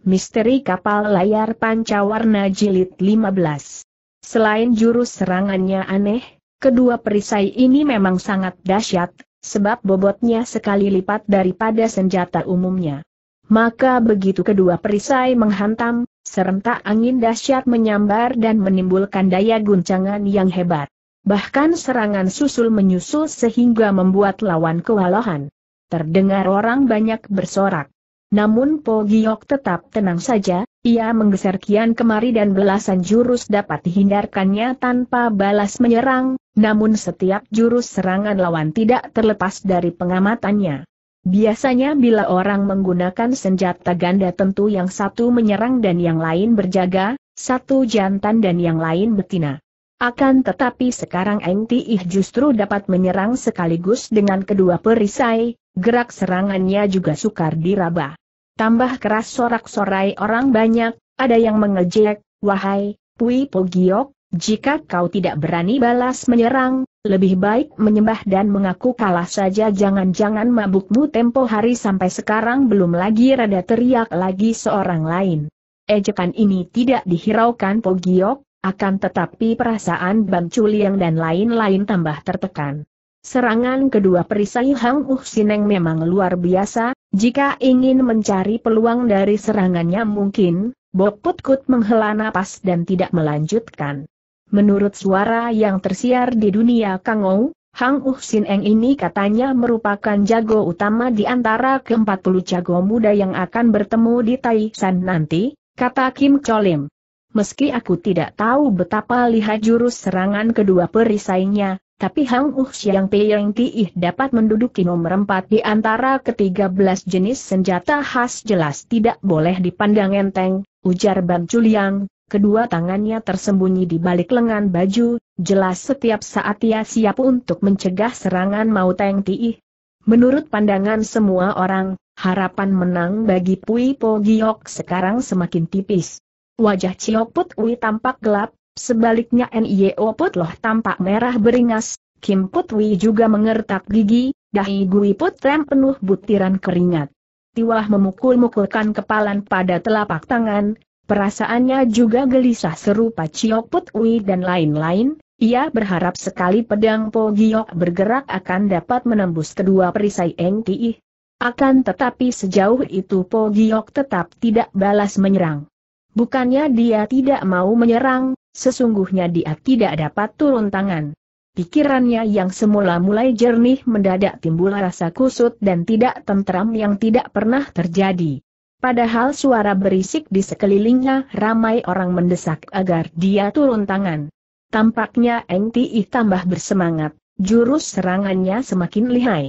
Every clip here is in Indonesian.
Misteri Kapal Layar Pancawarna Jilid 15 Selain jurus serangannya aneh, kedua perisai ini memang sangat dahsyat, sebab bobotnya sekali lipat daripada senjata umumnya. Maka begitu kedua perisai menghantam, serentak angin dahsyat menyambar dan menimbulkan daya guncangan yang hebat. Bahkan serangan susul menyusul sehingga membuat lawan kewalahan. Terdengar orang banyak bersorak. Namun Po Giok tetap tenang saja, ia menggeser kian kemari dan belasan jurus dapat dihindarkannya tanpa balas menyerang, namun setiap jurus serangan lawan tidak terlepas dari pengamatannya. Biasanya bila orang menggunakan senjata ganda tentu yang satu menyerang dan yang lain berjaga, satu jantan dan yang lain betina. Akan tetapi sekarang Eng Tiih justru dapat menyerang sekaligus dengan kedua perisai, gerak serangannya juga sukar diraba tambah keras sorak-sorai orang banyak, ada yang mengejek, wahai, Pui Pogiok, jika kau tidak berani balas menyerang, lebih baik menyembah dan mengaku kalah saja jangan-jangan mabukmu tempo hari sampai sekarang belum lagi rada teriak lagi seorang lain. Ejekan ini tidak dihiraukan Pogiok, akan tetapi perasaan Bam Chuliang dan lain-lain tambah tertekan. Serangan kedua perisai Hang Uh Sineng memang luar biasa, jika ingin mencari peluang dari serangannya mungkin, Bok Put Kut menghela napas dan tidak melanjutkan. Menurut suara yang tersiar di dunia Kangou, Hang Uh Sin Eng ini katanya merupakan jago utama di antara ke-40 jago muda yang akan bertemu di Taishan nanti, kata Kim Cholim. Meski aku tidak tahu betapa lihat jurus serangan kedua perisainya, tapi Hang Uh Xiang Peyeng Tiih dapat menduduki nomor empat di antara ketiga belas jenis senjata khas jelas tidak boleh dipandang enteng, ujar Ban Chuliang, kedua tangannya tersembunyi di balik lengan baju, jelas setiap saat ia siap untuk mencegah serangan Mau Teng Tiih. Menurut pandangan semua orang, harapan menang bagi Pui Po Giok sekarang semakin tipis. Wajah Chiok Put Ui tampak gelap, Sebaliknya NIO Putloh tampak merah beringas, Kim Putwi juga mengertak gigi, dahi Gui Putrem penuh butiran keringat. Tiwah memukul-mukulkan kepalan pada telapak tangan, perasaannya juga gelisah serupa Ciok Putwi dan lain-lain, ia berharap sekali pedang Po Giok bergerak akan dapat menembus kedua perisai NTI. Akan tetapi sejauh itu Po Giok tetap tidak balas menyerang. Bukannya dia tidak mau menyerang, sesungguhnya dia tidak dapat turun tangan. Pikirannya yang semula mulai jernih mendadak timbul rasa kusut dan tidak tentram yang tidak pernah terjadi. Padahal suara berisik di sekelilingnya ramai orang mendesak agar dia turun tangan. Tampaknya Eng tambah bersemangat, jurus serangannya semakin lihai.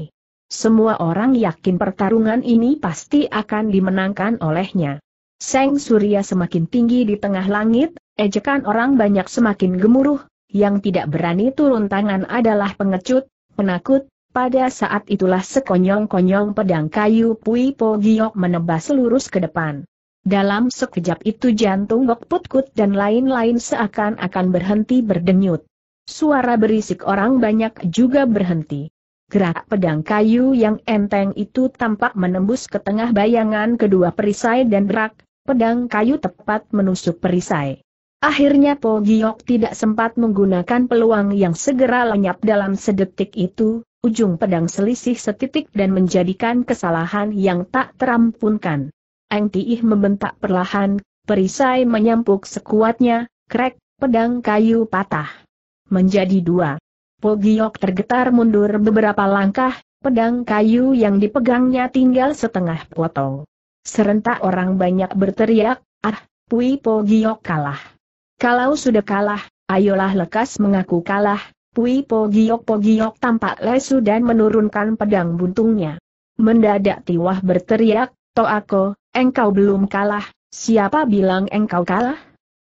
Semua orang yakin pertarungan ini pasti akan dimenangkan olehnya. Seng Surya semakin tinggi di tengah langit, ejekan orang banyak semakin gemuruh, yang tidak berani turun tangan adalah pengecut, penakut, pada saat itulah sekonyong-konyong pedang kayu Pui Po Giok menebas lurus ke depan. Dalam sekejap itu jantung Gok Put dan lain-lain seakan-akan berhenti berdenyut. Suara berisik orang banyak juga berhenti. Gerak pedang kayu yang enteng itu tampak menembus ke tengah bayangan kedua perisai dan berak, pedang kayu tepat menusuk perisai. Akhirnya Po Giok tidak sempat menggunakan peluang yang segera lenyap dalam sedetik itu, ujung pedang selisih setitik dan menjadikan kesalahan yang tak terampunkan. Eng Tiih membentak perlahan, perisai menyampuk sekuatnya, krek, pedang kayu patah. Menjadi dua. Po Giok tergetar mundur beberapa langkah, pedang kayu yang dipegangnya tinggal setengah potong. Serentak orang banyak berteriak, ah, Pui Po Giok kalah. Kalau sudah kalah, ayolah lekas mengaku kalah, Pui Pogiok Pogiok tampak lesu dan menurunkan pedang buntungnya. Mendadak Tiwah berteriak, Toako, engkau belum kalah, siapa bilang engkau kalah?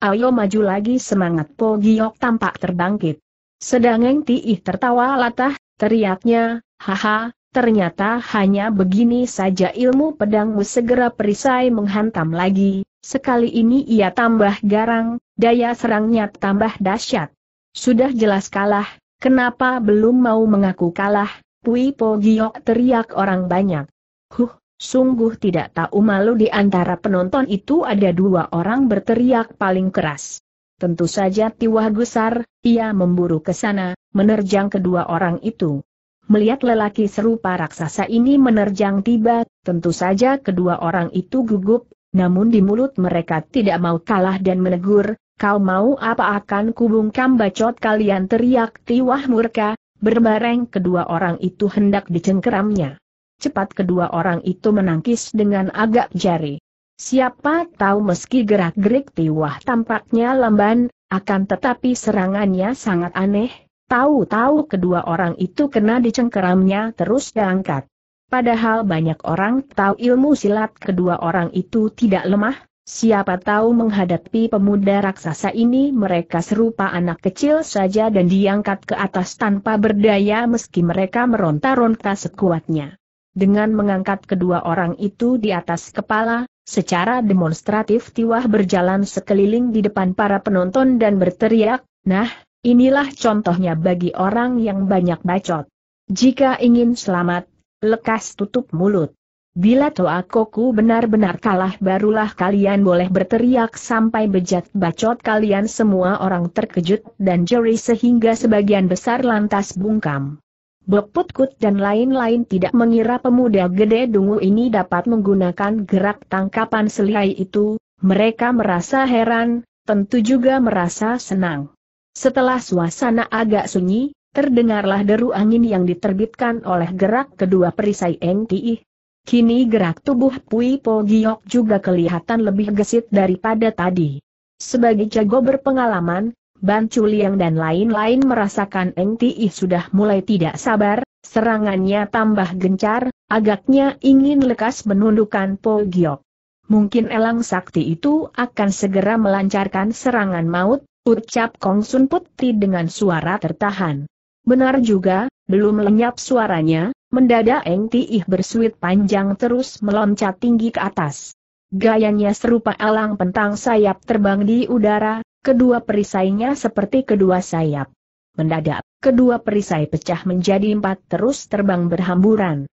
Ayo maju lagi semangat Pogiok tampak terbangkit. Sedang Eng Tiih tertawa latah, teriaknya, haha, ternyata hanya begini saja ilmu pedangmu segera perisai menghantam lagi, sekali ini ia tambah garang, Daya serangnya tambah dahsyat. Sudah jelas kalah, kenapa belum mau mengaku kalah, Pui Po Giok teriak orang banyak. Huh, sungguh tidak tahu malu di antara penonton itu ada dua orang berteriak paling keras. Tentu saja Tiwah Gusar, ia memburu ke sana, menerjang kedua orang itu. Melihat lelaki serupa raksasa ini menerjang tiba, tentu saja kedua orang itu gugup, namun di mulut mereka tidak mau kalah dan menegur, Kau mau apa akan kubungkam bacot kalian teriak Tiwah murka, berbareng kedua orang itu hendak dicengkeramnya. Cepat kedua orang itu menangkis dengan agak jari. Siapa tahu meski gerak-gerik Tiwah tampaknya lamban, akan tetapi serangannya sangat aneh, tahu-tahu kedua orang itu kena dicengkeramnya terus diangkat. Padahal banyak orang tahu ilmu silat kedua orang itu tidak lemah, Siapa tahu menghadapi pemuda raksasa ini mereka serupa anak kecil saja dan diangkat ke atas tanpa berdaya meski mereka meronta-ronta sekuatnya. Dengan mengangkat kedua orang itu di atas kepala, secara demonstratif Tiwah berjalan sekeliling di depan para penonton dan berteriak, Nah, inilah contohnya bagi orang yang banyak bacot. Jika ingin selamat, lekas tutup mulut. Bila toa koku benar-benar kalah barulah kalian boleh berteriak sampai bejat bacot kalian semua orang terkejut dan jeri sehingga sebagian besar lantas bungkam. Beput dan lain-lain tidak mengira pemuda gede dungu ini dapat menggunakan gerak tangkapan selai itu, mereka merasa heran, tentu juga merasa senang. Setelah suasana agak sunyi, terdengarlah deru angin yang diterbitkan oleh gerak kedua perisai NTI, Kini gerak tubuh Pui Po Giok juga kelihatan lebih gesit daripada tadi. Sebagai jago berpengalaman, Ban Chuliang dan lain-lain merasakan Eng Tiih sudah mulai tidak sabar, serangannya tambah gencar, agaknya ingin lekas menundukkan Po Giok. Mungkin elang sakti itu akan segera melancarkan serangan maut, ucap Kong Sun Putri dengan suara tertahan. Benar juga, belum lenyap suaranya, Mendadak Eng Tiih bersuit panjang terus meloncat tinggi ke atas. Gayanya serupa alang pentang sayap terbang di udara, kedua perisainya seperti kedua sayap. Mendadak, kedua perisai pecah menjadi empat terus terbang berhamburan.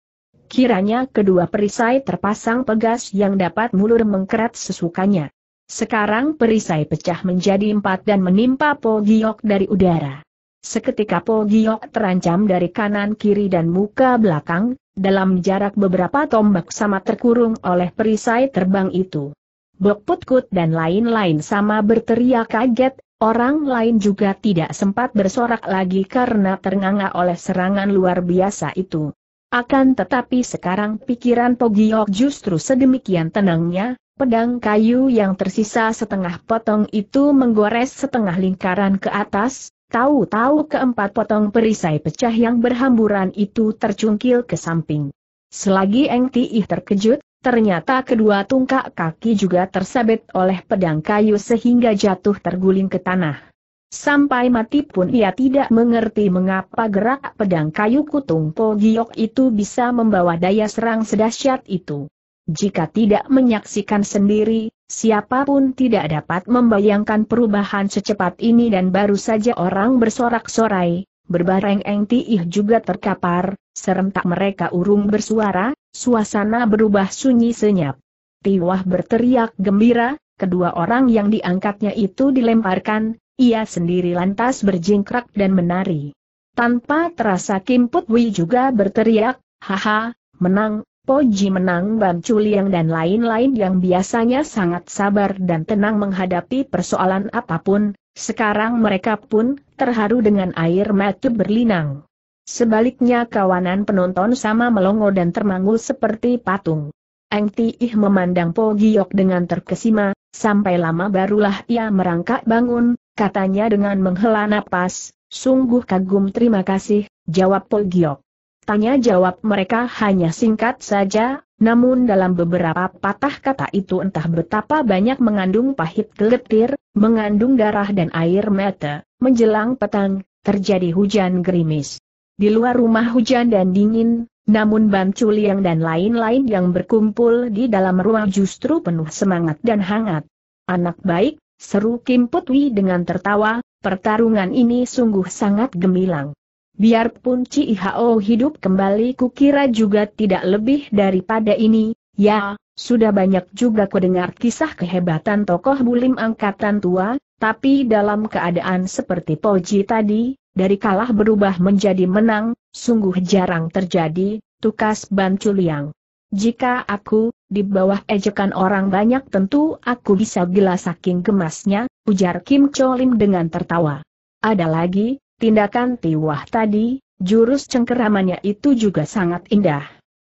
Kiranya kedua perisai terpasang pegas yang dapat mulur mengkerat sesukanya. Sekarang perisai pecah menjadi empat dan menimpa Po Giok dari udara. Seketika Po Giok terancam dari kanan kiri dan muka belakang, dalam jarak beberapa tombak sama terkurung oleh perisai terbang itu. Bok Putkut dan lain-lain sama berteriak kaget, orang lain juga tidak sempat bersorak lagi karena ternganga oleh serangan luar biasa itu. Akan tetapi sekarang pikiran Po Giok justru sedemikian tenangnya, pedang kayu yang tersisa setengah potong itu menggores setengah lingkaran ke atas, Tahu-tahu keempat potong perisai pecah yang berhamburan itu tercungkil ke samping. Selagi Eng Tiih terkejut, ternyata kedua tungkak kaki juga tersabet oleh pedang kayu sehingga jatuh terguling ke tanah. Sampai mati pun ia tidak mengerti mengapa gerak pedang kayu kutung Po Giok itu bisa membawa daya serang sedahsyat itu. Jika tidak menyaksikan sendiri, Siapapun tidak dapat membayangkan perubahan secepat ini dan baru saja orang bersorak-sorai, berbareng Eng Tiih juga terkapar, serentak mereka urung bersuara, suasana berubah sunyi senyap. Tiwah berteriak gembira, kedua orang yang diangkatnya itu dilemparkan, ia sendiri lantas berjingkrak dan menari. Tanpa terasa Kim Put juga berteriak, haha, menang, Poji menang Ban Liang dan lain-lain yang biasanya sangat sabar dan tenang menghadapi persoalan apapun, sekarang mereka pun terharu dengan air mata berlinang. Sebaliknya kawanan penonton sama melongo dan termangu seperti patung. Eng Tiih memandang Po Giok dengan terkesima, sampai lama barulah ia merangkak bangun, katanya dengan menghela napas, sungguh kagum terima kasih, jawab Po Giok. Tanya jawab mereka hanya singkat saja, namun dalam beberapa patah kata itu entah betapa banyak mengandung pahit geletir, mengandung darah dan air mata. Menjelang petang, terjadi hujan gerimis. Di luar rumah hujan dan dingin, namun Ban Culiang dan lain-lain yang berkumpul di dalam ruang justru penuh semangat dan hangat. Anak baik, seru Kim Putwi dengan tertawa, pertarungan ini sungguh sangat gemilang. Biarpun Ci Hao hidup kembali kukira juga tidak lebih daripada ini, ya, sudah banyak juga dengar kisah kehebatan tokoh bulim angkatan tua, tapi dalam keadaan seperti Poji tadi, dari kalah berubah menjadi menang, sungguh jarang terjadi, tukas Ban Chuliang. Jika aku, di bawah ejekan orang banyak tentu aku bisa gila saking gemasnya, ujar Kim Cholim dengan tertawa. Ada lagi, Tindakan Tiwah tadi, jurus cengkeramannya itu juga sangat indah.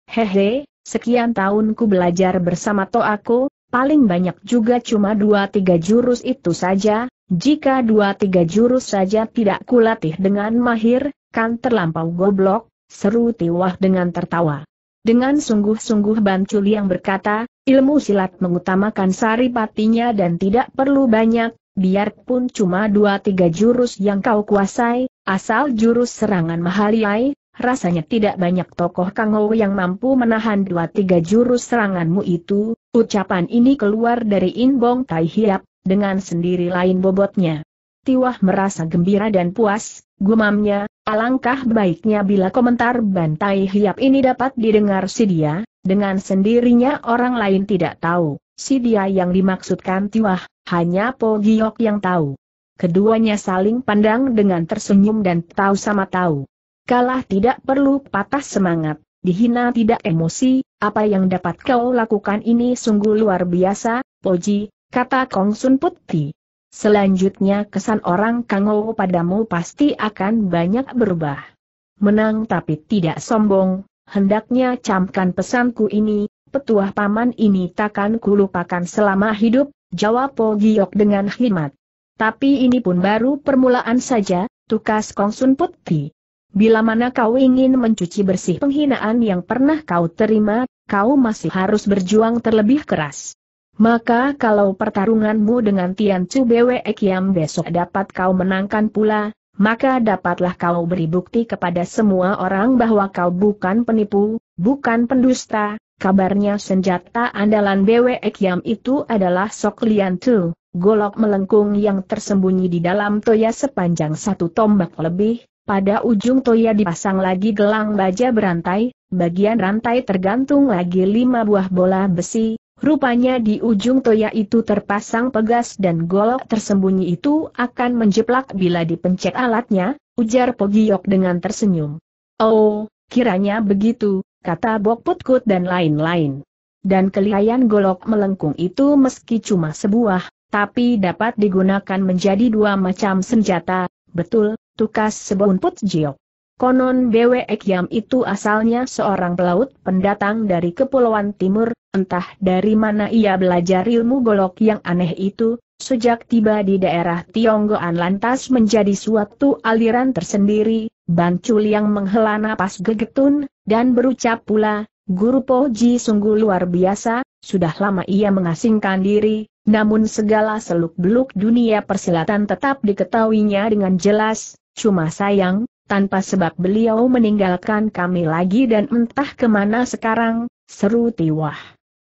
Hehe, sekian tahun ku belajar bersama aku, paling banyak juga cuma dua tiga jurus itu saja, jika dua tiga jurus saja tidak kulatih dengan mahir, kan terlampau goblok, seru Tiwah dengan tertawa. Dengan sungguh-sungguh Banculi yang berkata, ilmu silat mengutamakan saripatinya dan tidak perlu banyak, biarpun cuma dua tiga jurus yang kau kuasai, asal jurus serangan mahaliai, rasanya tidak banyak tokoh kangau yang mampu menahan dua tiga jurus seranganmu itu, ucapan ini keluar dari Inbong Tai Hiap, dengan sendiri lain bobotnya. Tiwah merasa gembira dan puas, gumamnya, alangkah baiknya bila komentar bantai hiap ini dapat didengar si dia, dengan sendirinya orang lain tidak tahu, si dia yang dimaksudkan Tiwah, hanya Po Giok yang tahu. Keduanya saling pandang dengan tersenyum dan tahu sama tahu. Kalah tidak perlu patah semangat, dihina tidak emosi, apa yang dapat kau lakukan ini sungguh luar biasa, Poji, kata Kong Sun Putti. Selanjutnya kesan orang Kango padamu pasti akan banyak berubah. Menang tapi tidak sombong, hendaknya camkan pesanku ini, petuah paman ini takkan kulupakan selama hidup, Jawab Po Giok dengan khidmat. Tapi ini pun baru permulaan saja, tukas Kong Sun Putti. Bila mana kau ingin mencuci bersih penghinaan yang pernah kau terima, kau masih harus berjuang terlebih keras. Maka kalau pertarunganmu dengan Tian Chu Bwe Kiam besok dapat kau menangkan pula, maka dapatlah kau beri bukti kepada semua orang bahwa kau bukan penipu, bukan pendusta, Kabarnya senjata andalan BW Ekiam itu adalah Sok Lian Tu, golok melengkung yang tersembunyi di dalam toya sepanjang satu tombak lebih, pada ujung toya dipasang lagi gelang baja berantai, bagian rantai tergantung lagi lima buah bola besi, rupanya di ujung toya itu terpasang pegas dan golok tersembunyi itu akan menjeplak bila dipencet alatnya, ujar Pogiok dengan tersenyum. Oh, kiranya begitu, kata Bok Putkut dan lain-lain. Dan kelihayan golok melengkung itu meski cuma sebuah, tapi dapat digunakan menjadi dua macam senjata, betul, tukas sebun Put Jiok. Konon Bwek Yam itu asalnya seorang pelaut pendatang dari Kepulauan Timur, entah dari mana ia belajar ilmu golok yang aneh itu, sejak tiba di daerah Tionggoan lantas menjadi suatu aliran tersendiri, Bancul yang menghela napas gegetun, dan berucap pula, Guru Poji sungguh luar biasa, sudah lama ia mengasingkan diri, namun segala seluk-beluk dunia persilatan tetap diketahuinya dengan jelas, cuma sayang, tanpa sebab beliau meninggalkan kami lagi dan entah kemana sekarang, seru Tiwah.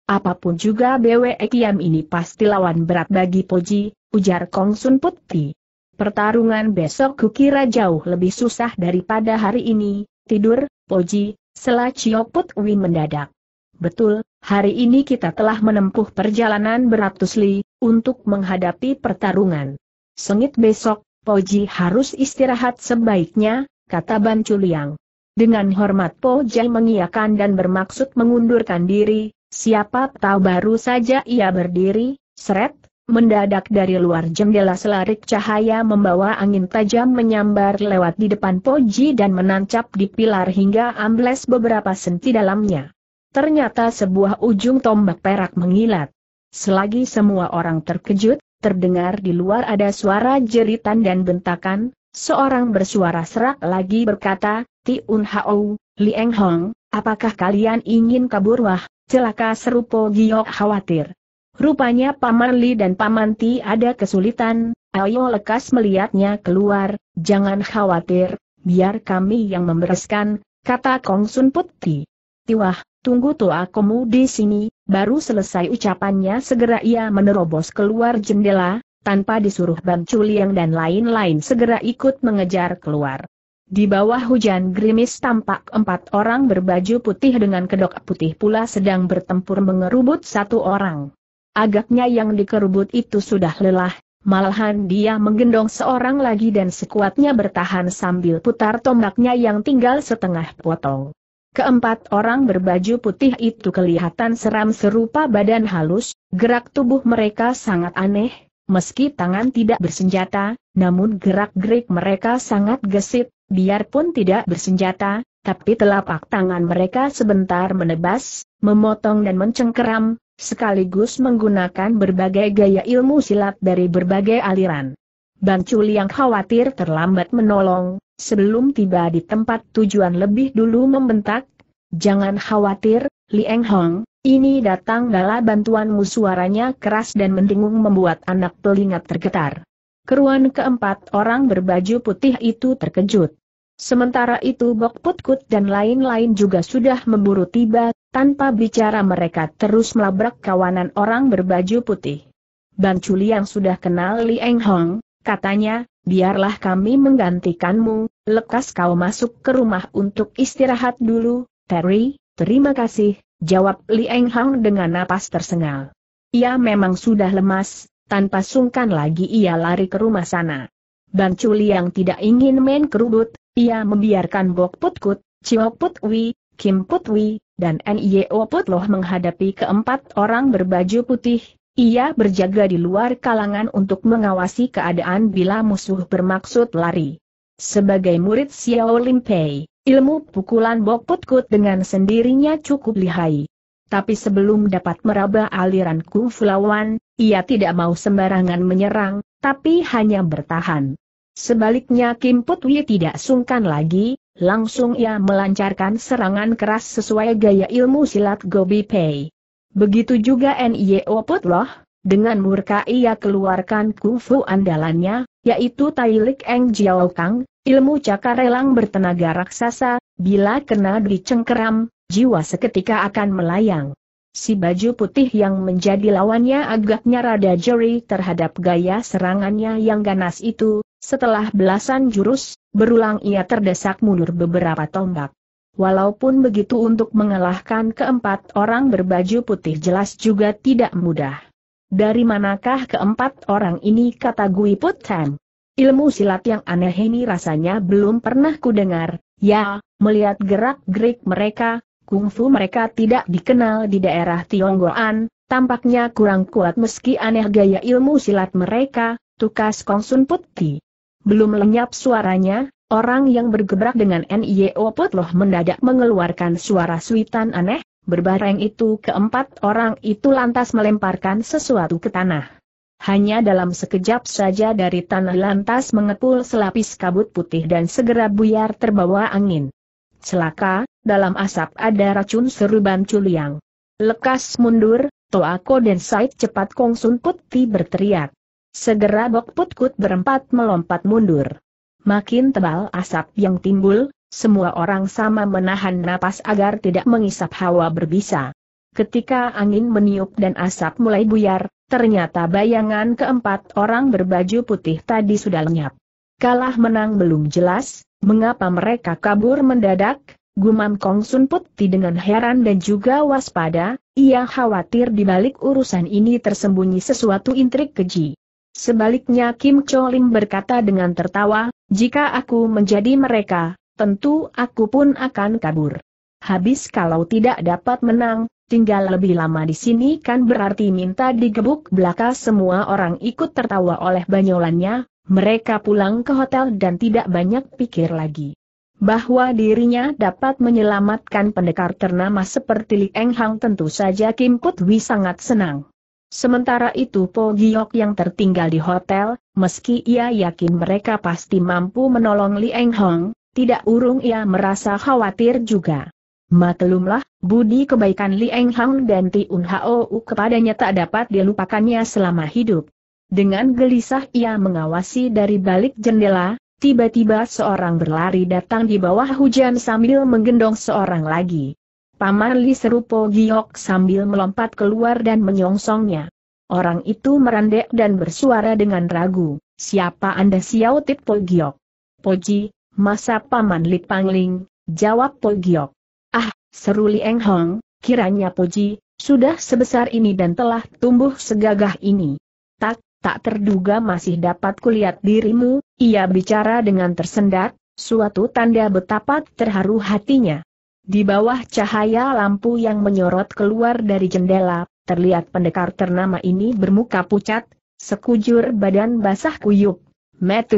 Apapun juga BWE Kiam ini pasti lawan berat bagi Poji, ujar Kong Sun Putti. Pertarungan besok kukira jauh lebih susah daripada hari ini, tidur, Poji, Sela Cio Putwi mendadak. Betul, hari ini kita telah menempuh perjalanan beratus li, untuk menghadapi pertarungan. Sengit besok, Poji harus istirahat sebaiknya, kata Ban Chuliang. Dengan hormat Poji mengiakan dan bermaksud mengundurkan diri, siapa tahu baru saja ia berdiri, seret, mendadak dari luar jendela selarik cahaya membawa angin tajam menyambar lewat di depan Poji dan menancap di pilar hingga ambles beberapa senti dalamnya. Ternyata sebuah ujung tombak perak mengilat. Selagi semua orang terkejut, terdengar di luar ada suara jeritan dan bentakan, seorang bersuara serak lagi berkata, Tiun Hao, Lieng Hong, apakah kalian ingin kabur wah, celaka seru Po Giok khawatir. Rupanya Paman Li dan Paman Ti ada kesulitan, ayo lekas melihatnya keluar, jangan khawatir, biar kami yang membereskan, kata Kong Sun Putih. Tiwah, Tunggu tua kamu di sini, baru selesai ucapannya segera ia menerobos keluar jendela, tanpa disuruh Bang Chuliang dan lain-lain segera ikut mengejar keluar. Di bawah hujan gerimis tampak empat orang berbaju putih dengan kedok putih pula sedang bertempur mengerubut satu orang. Agaknya yang dikerubut itu sudah lelah, Malahan dia menggendong seorang lagi dan sekuatnya bertahan sambil putar tombaknya yang tinggal setengah potong. Keempat orang berbaju putih itu kelihatan seram serupa badan halus, gerak tubuh mereka sangat aneh, meski tangan tidak bersenjata, namun gerak-gerik mereka sangat gesit, biarpun tidak bersenjata, tapi telapak tangan mereka sebentar menebas, memotong dan mencengkeram, sekaligus menggunakan berbagai gaya ilmu silat dari berbagai aliran. Bancul yang khawatir terlambat menolong, sebelum tiba di tempat tujuan lebih dulu membentak, Jangan khawatir, Li Eng Hong, ini datang bala bantuanmu suaranya keras dan mendengung membuat anak telinga tergetar. Keruan keempat orang berbaju putih itu terkejut. Sementara itu Bok Put dan lain-lain juga sudah memburu tiba, tanpa bicara mereka terus melabrak kawanan orang berbaju putih. Ban yang sudah kenal Li Eng Hong, katanya, biarlah kami menggantikanmu, lekas kau masuk ke rumah untuk istirahat dulu, Terry, terima kasih, jawab Li Eng Hang dengan napas tersengal. Ia memang sudah lemas, tanpa sungkan lagi ia lari ke rumah sana. Ban Chuli yang tidak ingin main kerubut, ia membiarkan Bok Put Kut, Putwi, Put Wi, Kim Put Wi, dan Nio Put Loh menghadapi keempat orang berbaju putih, ia berjaga di luar kalangan untuk mengawasi keadaan bila musuh bermaksud lari. Sebagai murid Xiao Lim Pei, ilmu pukulan Bokputkut dengan sendirinya cukup lihai. Tapi sebelum dapat meraba aliran Fu lawan, ia tidak mau sembarangan menyerang, tapi hanya bertahan. Sebaliknya Kim Put Putwi tidak sungkan lagi, langsung ia melancarkan serangan keras sesuai gaya ilmu silat Gobi Pei. Begitu juga NIO Putloh, dengan murka ia keluarkan kungfu andalannya, yaitu Tai Lik Eng Jiao Kang, ilmu cakar elang bertenaga raksasa, bila kena dicengkeram, jiwa seketika akan melayang. Si baju putih yang menjadi lawannya agaknya rada jeri terhadap gaya serangannya yang ganas itu, setelah belasan jurus, berulang ia terdesak mundur beberapa tombak. Walaupun begitu untuk mengalahkan keempat orang berbaju putih jelas juga tidak mudah. Dari manakah keempat orang ini kata Gui Putan? Ilmu silat yang aneh ini rasanya belum pernah kudengar, ya, melihat gerak-gerik mereka, kungfu mereka tidak dikenal di daerah Tionggoan, tampaknya kurang kuat meski aneh gaya ilmu silat mereka, tukas Kongsun Putih. Belum lenyap suaranya, Orang yang bergebrak dengan NIO Potloh mendadak mengeluarkan suara suitan aneh, berbareng itu keempat orang itu lantas melemparkan sesuatu ke tanah. Hanya dalam sekejap saja dari tanah lantas mengepul selapis kabut putih dan segera buyar terbawa angin. Celaka, dalam asap ada racun seruban culiang. Lekas mundur, Toako dan Said cepat Kongsun Putih berteriak. Segera Bok Putkut berempat melompat mundur. Makin tebal asap yang timbul, semua orang sama menahan napas agar tidak mengisap hawa berbisa. Ketika angin meniup dan asap mulai buyar, ternyata bayangan keempat orang berbaju putih tadi sudah lenyap. Kalah menang belum jelas, mengapa mereka kabur mendadak? Gumam Kong Sun Putti dengan heran dan juga waspada, ia khawatir di balik urusan ini tersembunyi sesuatu intrik keji. Sebaliknya Kim Lim berkata dengan tertawa, jika aku menjadi mereka, tentu aku pun akan kabur. Habis kalau tidak dapat menang, tinggal lebih lama di sini kan berarti minta digebuk belaka semua orang ikut tertawa oleh banyolannya, mereka pulang ke hotel dan tidak banyak pikir lagi. Bahwa dirinya dapat menyelamatkan pendekar ternama seperti Li Eng Hang tentu saja Kim Putwi sangat senang. Sementara itu Po Giok yang tertinggal di hotel, meski ia yakin mereka pasti mampu menolong Li Eng Hong, tidak urung ia merasa khawatir juga. Maklumlah, budi kebaikan Li Eng Hong dan Tiun Hou kepadanya tak dapat dilupakannya selama hidup. Dengan gelisah ia mengawasi dari balik jendela, tiba-tiba seorang berlari datang di bawah hujan sambil menggendong seorang lagi. Paman Li Serupo Giok sambil melompat keluar dan menyongsongnya. Orang itu merendek dan bersuara dengan ragu, siapa anda Siau Tit Po Giok? Poji, masa paman Li Pangling, jawab Po Giok. Ah, seru Li Eng Hong, kiranya Poji, sudah sebesar ini dan telah tumbuh segagah ini. Tak, tak terduga masih dapat kulihat dirimu, ia bicara dengan tersendat, suatu tanda betapa terharu hatinya. Di bawah cahaya lampu yang menyorot keluar dari jendela, terlihat pendekar ternama ini bermuka pucat, sekujur badan basah kuyup.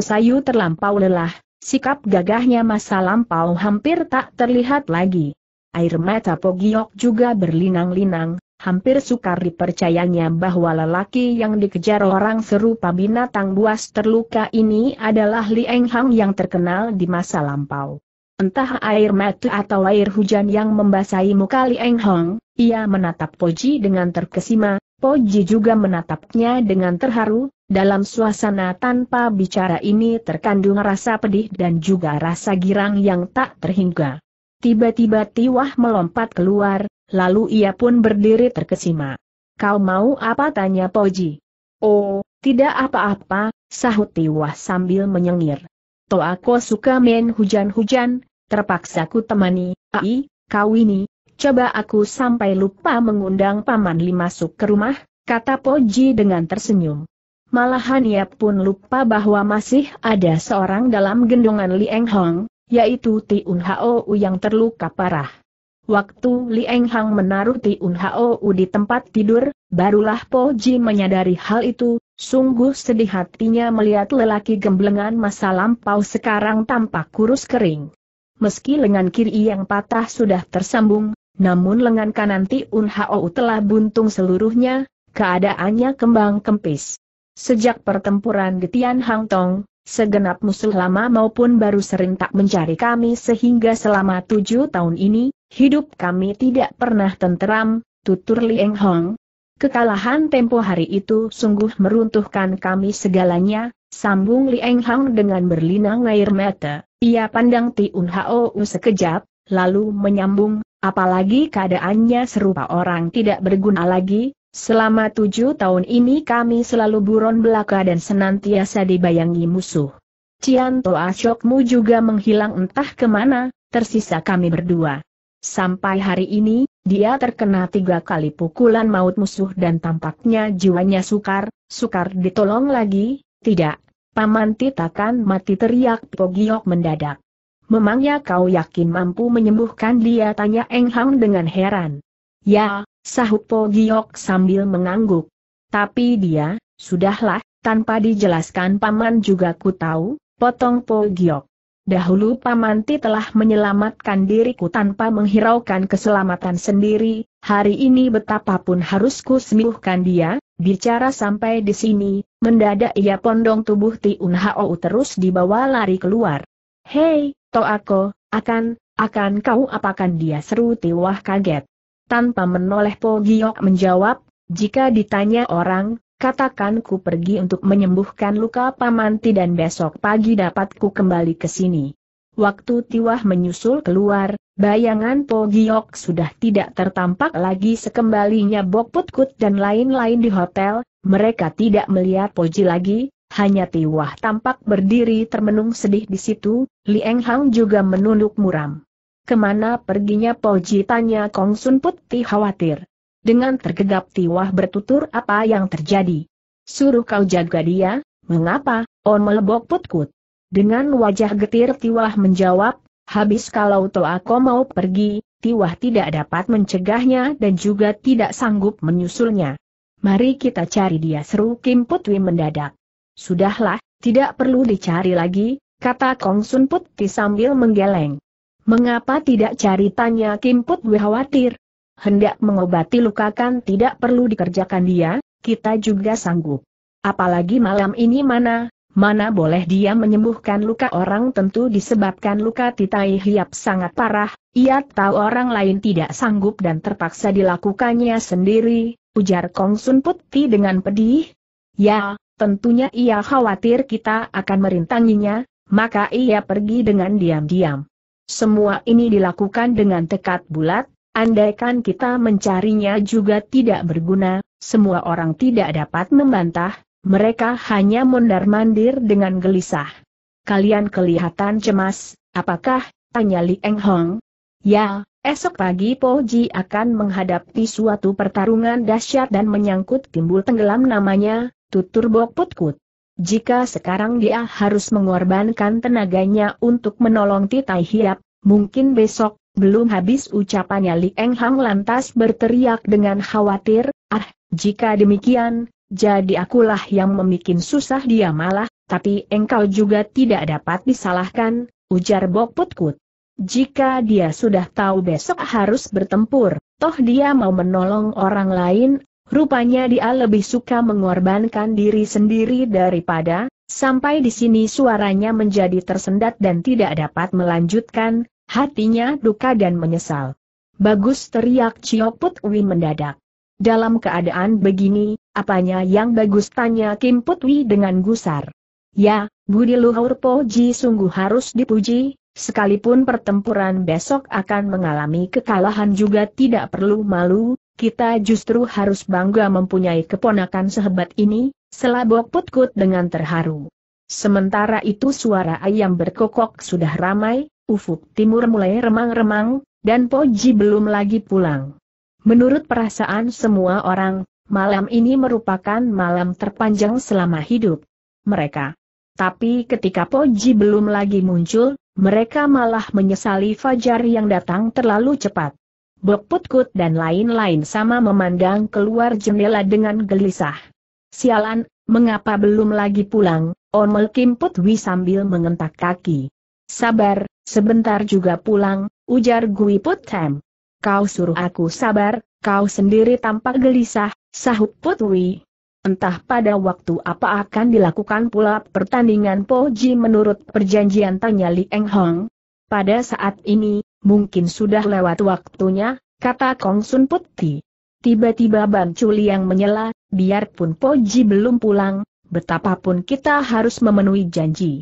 Sayu terlampau lelah, sikap gagahnya masa lampau hampir tak terlihat lagi. Air mata Pogiok juga berlinang-linang, hampir sukar dipercayanya bahwa lelaki yang dikejar orang serupa binatang buas terluka ini adalah Li Hang yang terkenal di masa lampau. Entah air mata atau air hujan yang membasahi muka Li Eng Hong, ia menatap Poji dengan terkesima, Poji juga menatapnya dengan terharu, dalam suasana tanpa bicara ini terkandung rasa pedih dan juga rasa girang yang tak terhingga. Tiba-tiba Tiwah melompat keluar, lalu ia pun berdiri terkesima. Kau mau apa tanya Poji? Oh, tidak apa-apa, sahut Tiwah sambil menyengir to aku suka main hujan-hujan, terpaksa ku temani, ai, kau ini, coba aku sampai lupa mengundang Paman Li masuk ke rumah, kata Po Poji dengan tersenyum. Malahan ia pun lupa bahwa masih ada seorang dalam gendongan Li Eng Hong, yaitu Ti Tiun Hou yang terluka parah. Waktu Li Eng Hang menaruh Ti Tiun Hou di tempat tidur, barulah Po Ji menyadari hal itu, Sungguh sedih hatinya melihat lelaki gemblengan masa lampau sekarang tampak kurus kering. Meski lengan kiri yang patah sudah tersambung, namun lengan kanan Tiun Hao telah buntung seluruhnya, keadaannya kembang kempis. Sejak pertempuran di Tian Hang Tong, segenap musuh lama maupun baru sering tak mencari kami sehingga selama tujuh tahun ini, hidup kami tidak pernah tenteram, tutur Lieng Hong, Kekalahan tempo hari itu sungguh meruntuhkan kami segalanya, sambung Lieng Hang dengan berlinang air mata. Ia pandang Tiun Hao sekejap, lalu menyambung, apalagi keadaannya serupa orang tidak berguna lagi, selama tujuh tahun ini kami selalu buron belaka dan senantiasa dibayangi musuh. Cian Toa Shokmu juga menghilang entah kemana, tersisa kami berdua. Sampai hari ini, dia terkena tiga kali pukulan maut musuh dan tampaknya jiwanya sukar, sukar ditolong lagi, tidak. Paman Titakan mati teriak Pogiok mendadak. Memangnya kau yakin mampu menyembuhkan dia tanya Eng Hang dengan heran. Ya, sahut Pogiok sambil mengangguk. Tapi dia, sudahlah, tanpa dijelaskan paman juga ku tahu, potong Pogiok. Dahulu Pamanti telah menyelamatkan diriku tanpa menghiraukan keselamatan sendiri, hari ini betapapun harusku sembuhkan dia, bicara sampai di sini, mendadak ia pondong tubuh Tiun Hao terus dibawa lari keluar. Hei, Toako, akan, akan kau apakan dia seru Tiwah kaget. Tanpa menoleh Po Giok menjawab, jika ditanya orang, katakan ku pergi untuk menyembuhkan luka pamanti dan besok pagi dapat ku kembali ke sini. Waktu Tiwah menyusul keluar, bayangan Po Giok sudah tidak tertampak lagi sekembalinya Bok Put Kut dan lain-lain di hotel, mereka tidak melihat Po Poji lagi, hanya Tiwah tampak berdiri termenung sedih di situ, Li Eng Hang juga menunduk muram. Kemana perginya Po Poji tanya Kong Sun Putih khawatir. Dengan tergegap Tiwah bertutur apa yang terjadi. Suruh kau jaga dia, mengapa, on oh, melebok putkut. Dengan wajah getir Tiwah menjawab, habis kalau toh aku mau pergi, Tiwah tidak dapat mencegahnya dan juga tidak sanggup menyusulnya. Mari kita cari dia seru Kim Putwi mendadak. Sudahlah, tidak perlu dicari lagi, kata Kong Sun Putti sambil menggeleng. Mengapa tidak cari tanya Kim Putwi khawatir, hendak mengobati luka kan tidak perlu dikerjakan dia, kita juga sanggup. Apalagi malam ini mana, mana boleh dia menyembuhkan luka orang tentu disebabkan luka titai hiap sangat parah, ia tahu orang lain tidak sanggup dan terpaksa dilakukannya sendiri, ujar Kong Sun Putih dengan pedih. Ya, tentunya ia khawatir kita akan merintanginya, maka ia pergi dengan diam-diam. Semua ini dilakukan dengan tekad bulat, Andaikan kita mencarinya juga tidak berguna, semua orang tidak dapat membantah, mereka hanya mondar-mandir dengan gelisah. Kalian kelihatan cemas, apakah? Tanya Li Eng Hong. Ya, esok pagi Po Ji akan menghadapi suatu pertarungan dahsyat dan menyangkut timbul tenggelam namanya, tutur Bok Putkut. Jika sekarang dia harus mengorbankan tenaganya untuk menolong Titai Hiap, mungkin besok, belum habis ucapannya Li Eng Hang lantas berteriak dengan khawatir, ah, jika demikian, jadi akulah yang memikin susah dia malah, tapi engkau juga tidak dapat disalahkan, ujar Bok Putkut. Jika dia sudah tahu besok harus bertempur, toh dia mau menolong orang lain, rupanya dia lebih suka mengorbankan diri sendiri daripada, sampai di sini suaranya menjadi tersendat dan tidak dapat melanjutkan, Hatinya duka dan menyesal. Bagus teriak Put Wi mendadak. Dalam keadaan begini, apanya yang bagus tanya Kim Putwi dengan gusar. Ya, budi luhur Poji sungguh harus dipuji, sekalipun pertempuran besok akan mengalami kekalahan juga tidak perlu malu, kita justru harus bangga mempunyai keponakan sehebat ini, selabok putkut dengan terharu. Sementara itu suara ayam berkokok sudah ramai, ufuk timur mulai remang-remang, dan Poji belum lagi pulang. Menurut perasaan semua orang, malam ini merupakan malam terpanjang selama hidup mereka. Tapi ketika Poji belum lagi muncul, mereka malah menyesali Fajar yang datang terlalu cepat. Beputkut dan lain-lain sama memandang keluar jendela dengan gelisah. Sialan, mengapa belum lagi pulang, Omel Kimputwi sambil mengentak kaki. Sabar, Sebentar juga pulang, ujar Gui Put Tem. Kau suruh aku sabar, kau sendiri tampak gelisah, sahut Putwi. Entah pada waktu apa akan dilakukan pula pertandingan Poji menurut perjanjian tanya Li Eng Hong. Pada saat ini, mungkin sudah lewat waktunya, kata Kong Sun Putti. Tiba-tiba Bang Culi yang menyela, biarpun Poji belum pulang, betapapun kita harus memenuhi janji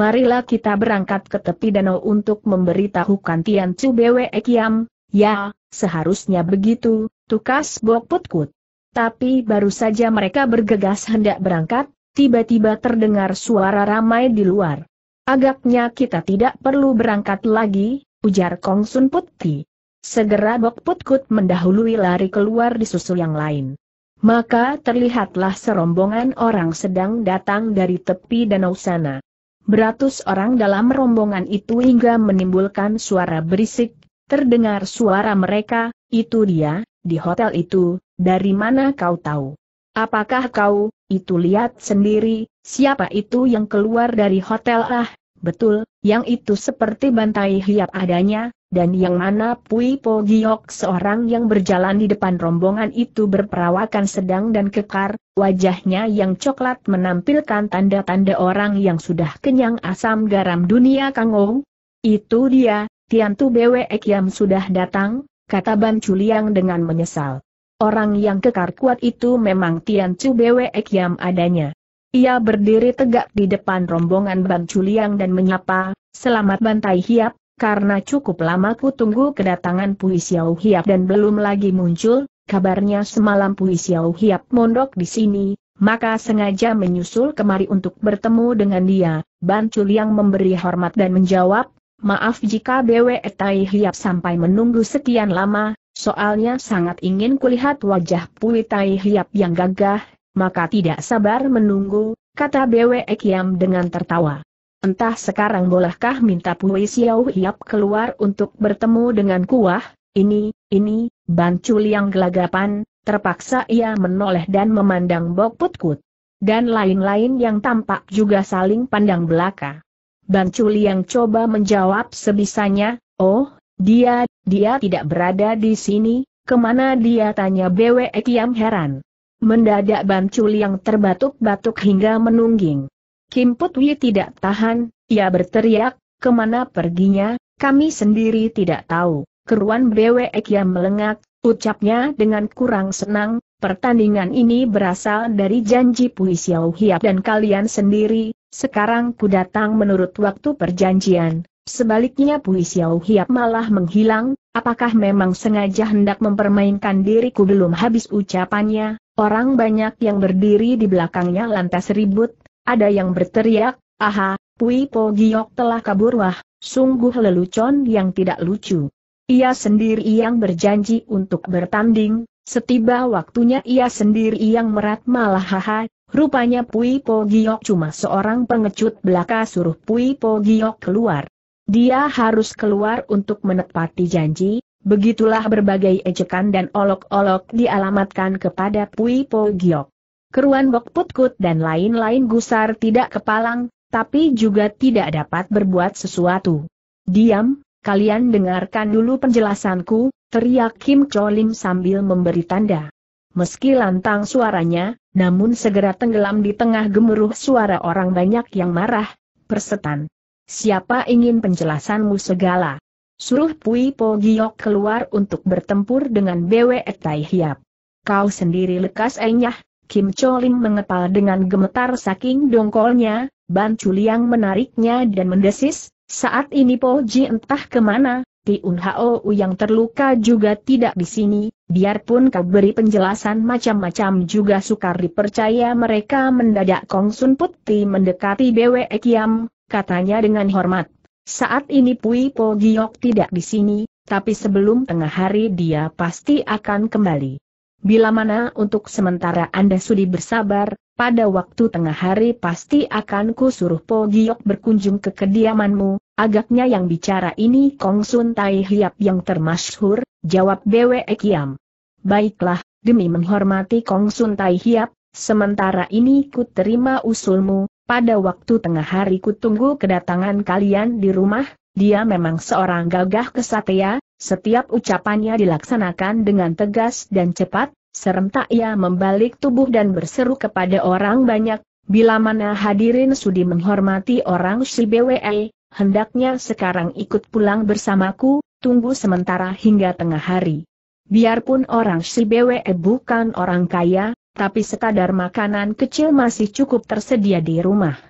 marilah kita berangkat ke tepi danau untuk memberitahukan Tian Chu Bwe Kiam, ya, seharusnya begitu, tukas Bok Putkut. Tapi baru saja mereka bergegas hendak berangkat, tiba-tiba terdengar suara ramai di luar. Agaknya kita tidak perlu berangkat lagi, ujar Kong Sun Putih. Segera Bok Putkut mendahului lari keluar di disusul yang lain. Maka terlihatlah serombongan orang sedang datang dari tepi danau sana. Beratus orang dalam rombongan itu hingga menimbulkan suara berisik, terdengar suara mereka, itu dia, di hotel itu, dari mana kau tahu? Apakah kau, itu lihat sendiri, siapa itu yang keluar dari hotel ah, betul, yang itu seperti bantai hiap adanya, dan yang mana Pui Po Giok seorang yang berjalan di depan rombongan itu berperawakan sedang dan kekar, wajahnya yang coklat menampilkan tanda-tanda orang yang sudah kenyang asam garam dunia kangou. Itu dia, Tiantu Bwe Yam sudah datang, kata Ban Chuliang dengan menyesal. Orang yang kekar kuat itu memang Tiantu Bwe Yam adanya. Ia berdiri tegak di depan rombongan Bang Culiang dan menyapa, selamat bantai hiap, karena cukup lama ku tunggu kedatangan Pui Hiap dan belum lagi muncul, kabarnya semalam Pui Hiap mondok di sini, maka sengaja menyusul kemari untuk bertemu dengan dia, Ban Culiang memberi hormat dan menjawab, maaf jika BW Tai Hiap sampai menunggu sekian lama, soalnya sangat ingin kulihat wajah Pui Tai Hiap yang gagah, maka tidak sabar menunggu, kata Bwe Kiam dengan tertawa. Entah sekarang bolehkah minta Pui Xiao Hiap keluar untuk bertemu dengan kuah, ini, ini, bancul yang gelagapan, terpaksa ia menoleh dan memandang Bok Putkut. Dan lain-lain yang tampak juga saling pandang belaka. Bancul yang coba menjawab sebisanya, oh, dia, dia tidak berada di sini, kemana dia tanya Bwe Kiam heran. Mendadak Bancul yang terbatuk-batuk hingga menungging. Kim Put tidak tahan, ia berteriak, kemana perginya, kami sendiri tidak tahu. Keruan brewek yang melengak, ucapnya dengan kurang senang, pertandingan ini berasal dari janji Pui Xiao Hiap dan kalian sendiri, sekarang ku datang menurut waktu perjanjian. Sebaliknya Pui Xiao Hiap malah menghilang, Apakah memang sengaja hendak mempermainkan diriku belum habis ucapannya, Orang banyak yang berdiri di belakangnya lantas ribut, ada yang berteriak, aha, Pui Po Giok telah kabur wah, sungguh lelucon yang tidak lucu. Ia sendiri yang berjanji untuk bertanding, setiba waktunya ia sendiri yang merat malah haha, rupanya Pui Po Giok cuma seorang pengecut belaka suruh Pui Po Giok keluar. Dia harus keluar untuk menepati janji, Begitulah berbagai ejekan dan olok-olok dialamatkan kepada Pui Po Giok. Keruan Bok Putkut dan lain-lain gusar tidak kepalang, tapi juga tidak dapat berbuat sesuatu. Diam, kalian dengarkan dulu penjelasanku, teriak Kim Cholim sambil memberi tanda. Meski lantang suaranya, namun segera tenggelam di tengah gemuruh suara orang banyak yang marah, persetan. Siapa ingin penjelasanmu segala? suruh Pui Po Giok keluar untuk bertempur dengan Bwe Tai Hiap. Kau sendiri lekas enyah, eh, Kim Cholim mengepal dengan gemetar saking dongkolnya, Ban Chuliang menariknya dan mendesis, saat ini Po Ji entah kemana, Ti Un Hao yang terluka juga tidak di sini, biarpun kau beri penjelasan macam-macam juga sukar dipercaya mereka mendadak Kong Sun Putih mendekati Bwe Kiam, katanya dengan hormat. Saat ini Pui Po Giok tidak di sini, tapi sebelum tengah hari dia pasti akan kembali. Bila mana untuk sementara Anda sudi bersabar, pada waktu tengah hari pasti akan kusuruh Po Giok berkunjung ke kediamanmu, agaknya yang bicara ini Kong Sun Tai Hiap yang termasyhur, jawab Bwe Kiam. Baiklah, demi menghormati Kong Sun Tai Hiap, sementara ini ku terima usulmu, pada waktu tengah hari kutunggu kedatangan kalian di rumah, dia memang seorang gagah kesatria, setiap ucapannya dilaksanakan dengan tegas dan cepat, serentak ia membalik tubuh dan berseru kepada orang banyak, bila mana hadirin sudi menghormati orang si BWE, hendaknya sekarang ikut pulang bersamaku, tunggu sementara hingga tengah hari. Biarpun orang si BWE bukan orang kaya, tapi sekadar makanan kecil masih cukup tersedia di rumah.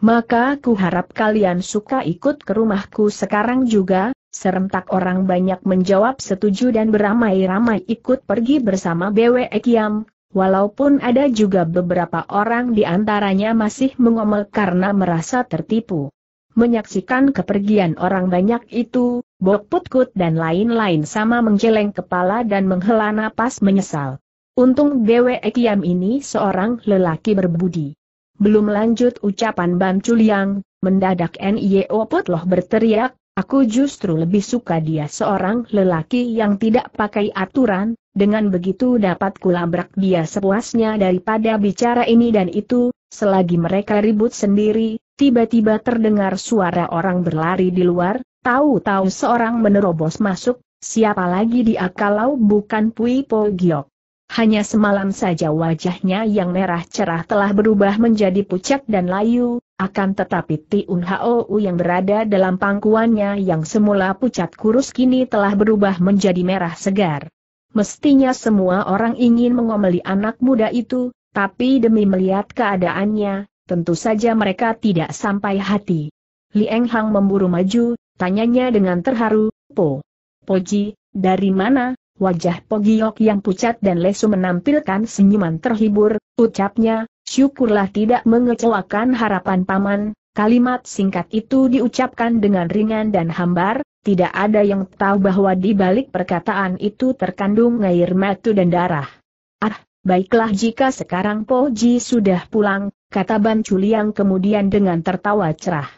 Maka ku harap kalian suka ikut ke rumahku sekarang juga, serentak orang banyak menjawab setuju dan beramai-ramai ikut pergi bersama BW Ekiam, walaupun ada juga beberapa orang di antaranya masih mengomel karena merasa tertipu. Menyaksikan kepergian orang banyak itu, Bok Putkut dan lain-lain sama menggeleng kepala dan menghela napas menyesal. Untung Gwe Kiam ini seorang lelaki berbudi. Belum lanjut ucapan Ban Chuliang, mendadak Nio Potloh berteriak, aku justru lebih suka dia seorang lelaki yang tidak pakai aturan, dengan begitu dapat kulabrak dia sepuasnya daripada bicara ini dan itu, selagi mereka ribut sendiri, tiba-tiba terdengar suara orang berlari di luar, tahu-tahu seorang menerobos masuk, siapa lagi dia kalau bukan Pui Po Giok. Hanya semalam saja wajahnya yang merah cerah telah berubah menjadi pucat dan layu, akan tetapi Tiun Hou yang berada dalam pangkuannya yang semula pucat kurus kini telah berubah menjadi merah segar. Mestinya semua orang ingin mengomeli anak muda itu, tapi demi melihat keadaannya, tentu saja mereka tidak sampai hati. Lieng Hang memburu maju, tanyanya dengan terharu, Po. Poji, dari mana, Wajah Pogiok yang pucat dan lesu menampilkan senyuman terhibur, ucapnya, syukurlah tidak mengecewakan harapan paman, kalimat singkat itu diucapkan dengan ringan dan hambar, tidak ada yang tahu bahwa di balik perkataan itu terkandung air mata dan darah. Ah, baiklah jika sekarang Poji sudah pulang, kata Ban Chuliang kemudian dengan tertawa cerah.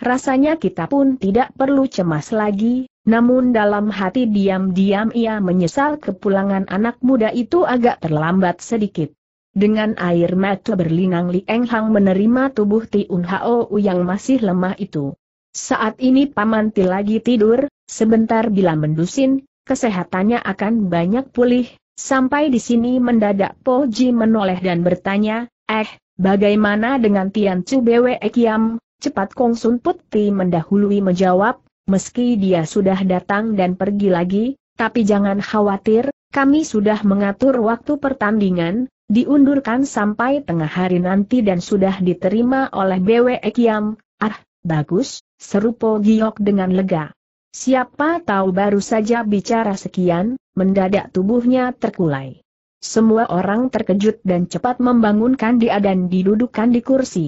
Rasanya kita pun tidak perlu cemas lagi, namun dalam hati diam-diam ia menyesal kepulangan anak muda itu agak terlambat sedikit. Dengan air mata berlinang Li Eng Hang menerima tubuh Tiun Hao yang masih lemah itu. Saat ini Paman Ti lagi tidur, sebentar bila mendusin, kesehatannya akan banyak pulih. Sampai di sini mendadak Po Ji menoleh dan bertanya, eh, bagaimana dengan Tian Chu Bwe Kiam? Cepat Kong Sun Putih mendahului menjawab, meski dia sudah datang dan pergi lagi, tapi jangan khawatir, kami sudah mengatur waktu pertandingan, diundurkan sampai tengah hari nanti dan sudah diterima oleh BW Ekiam, ah, bagus, seru Giok dengan lega. Siapa tahu baru saja bicara sekian, mendadak tubuhnya terkulai. Semua orang terkejut dan cepat membangunkan dia dan didudukkan di kursi.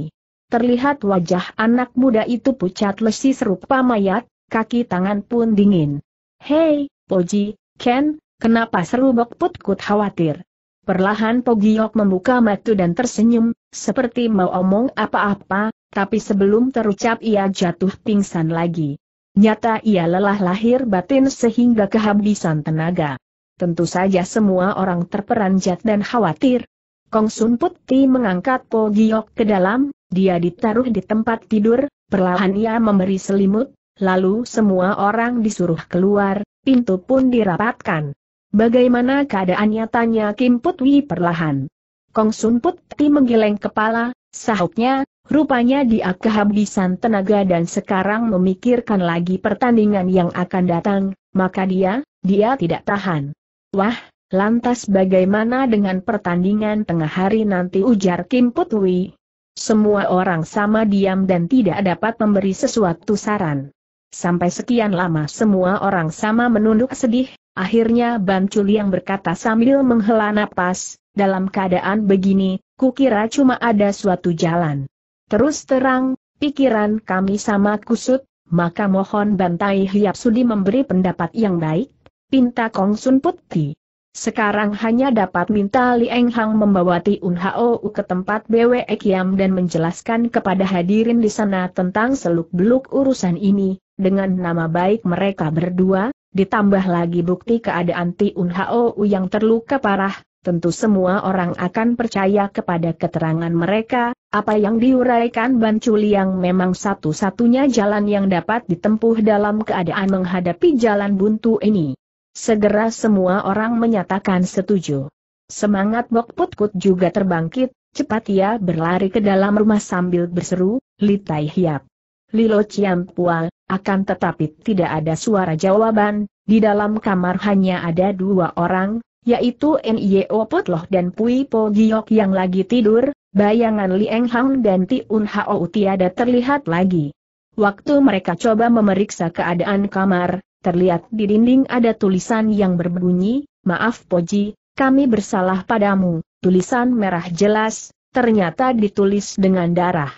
Terlihat wajah anak muda itu pucat lesi serupa mayat, kaki tangan pun dingin. Hei, Poji, Ken, kenapa seru Bok Putkut khawatir? Perlahan Pogiok membuka mata dan tersenyum, seperti mau omong apa-apa, tapi sebelum terucap ia jatuh pingsan lagi. Nyata ia lelah lahir batin sehingga kehabisan tenaga. Tentu saja semua orang terperanjat dan khawatir. Kong Sun Putti mengangkat Pogiok ke dalam, dia ditaruh di tempat tidur, perlahan ia memberi selimut, Lalu semua orang disuruh keluar, pintu pun dirapatkan. Bagaimana keadaannya tanya Kim Putwi perlahan. Kong Sun Putti menggeleng kepala, sahutnya, rupanya dia kehabisan tenaga dan sekarang memikirkan lagi pertandingan yang akan datang, maka dia, dia tidak tahan. Wah, lantas bagaimana dengan pertandingan tengah hari nanti ujar Kim Putwi. Semua orang sama diam dan tidak dapat memberi sesuatu saran. Sampai sekian lama semua orang sama menunduk sedih, akhirnya Ban Chuli yang berkata sambil menghela napas, dalam keadaan begini, kukira cuma ada suatu jalan. Terus terang, pikiran kami sama kusut, maka mohon Bantai Hiap Sudi memberi pendapat yang baik, pinta Kong Sun Putih. Sekarang hanya dapat minta Li Eng Hang membawa Ti Un Hao ke tempat BW Kiam dan menjelaskan kepada hadirin di sana tentang seluk-beluk urusan ini, dengan nama baik mereka berdua, ditambah lagi bukti keadaan Tiun Hou yang terluka parah, tentu semua orang akan percaya kepada keterangan mereka, apa yang diuraikan Ban Chuli yang memang satu-satunya jalan yang dapat ditempuh dalam keadaan menghadapi jalan buntu ini. Segera semua orang menyatakan setuju. Semangat Bok Putkut juga terbangkit, Cepat ia berlari ke dalam rumah sambil berseru, Litai Hiap. Lilo Ciampua, akan tetapi tidak ada suara jawaban, di dalam kamar hanya ada dua orang, yaitu N.I.O. Potloh dan Pui Po Giok yang lagi tidur, bayangan Lieng Hang dan Tiun Hao tiada terlihat lagi. Waktu mereka coba memeriksa keadaan kamar, terlihat di dinding ada tulisan yang berbunyi, Maaf Poji, kami bersalah padamu, tulisan merah jelas, ternyata ditulis dengan darah.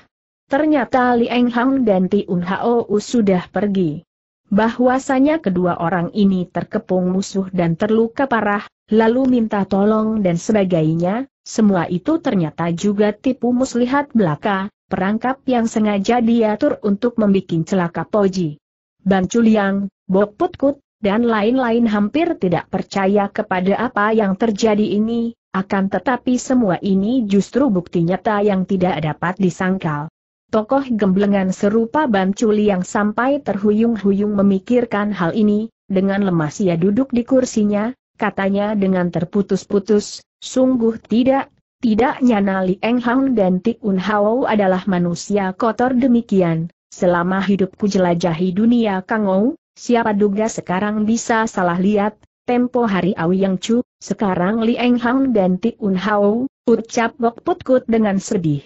Ternyata Li Hang dan Tiun Hao sudah pergi. Bahwasanya kedua orang ini terkepung musuh dan terluka parah, lalu minta tolong dan sebagainya, semua itu ternyata juga tipu muslihat belaka, perangkap yang sengaja diatur untuk membuat celaka Poji. Ban Chuliang, Bok Putkut, dan lain-lain hampir tidak percaya kepada apa yang terjadi ini, akan tetapi semua ini justru bukti nyata yang tidak dapat disangkal. Tokoh gemblengan serupa Banculi yang sampai terhuyung-huyung memikirkan hal ini, dengan lemas ia duduk di kursinya, katanya dengan terputus-putus, sungguh tidak, tidak nyana Li Eng Hang dan Tik Un Hao adalah manusia kotor demikian, selama hidupku jelajahi dunia Kangou, siapa duga sekarang bisa salah lihat, tempo hari awi Yang cu, sekarang Li Eng Hang dan Tik Un Hao, ucap Bok Putkut dengan sedih.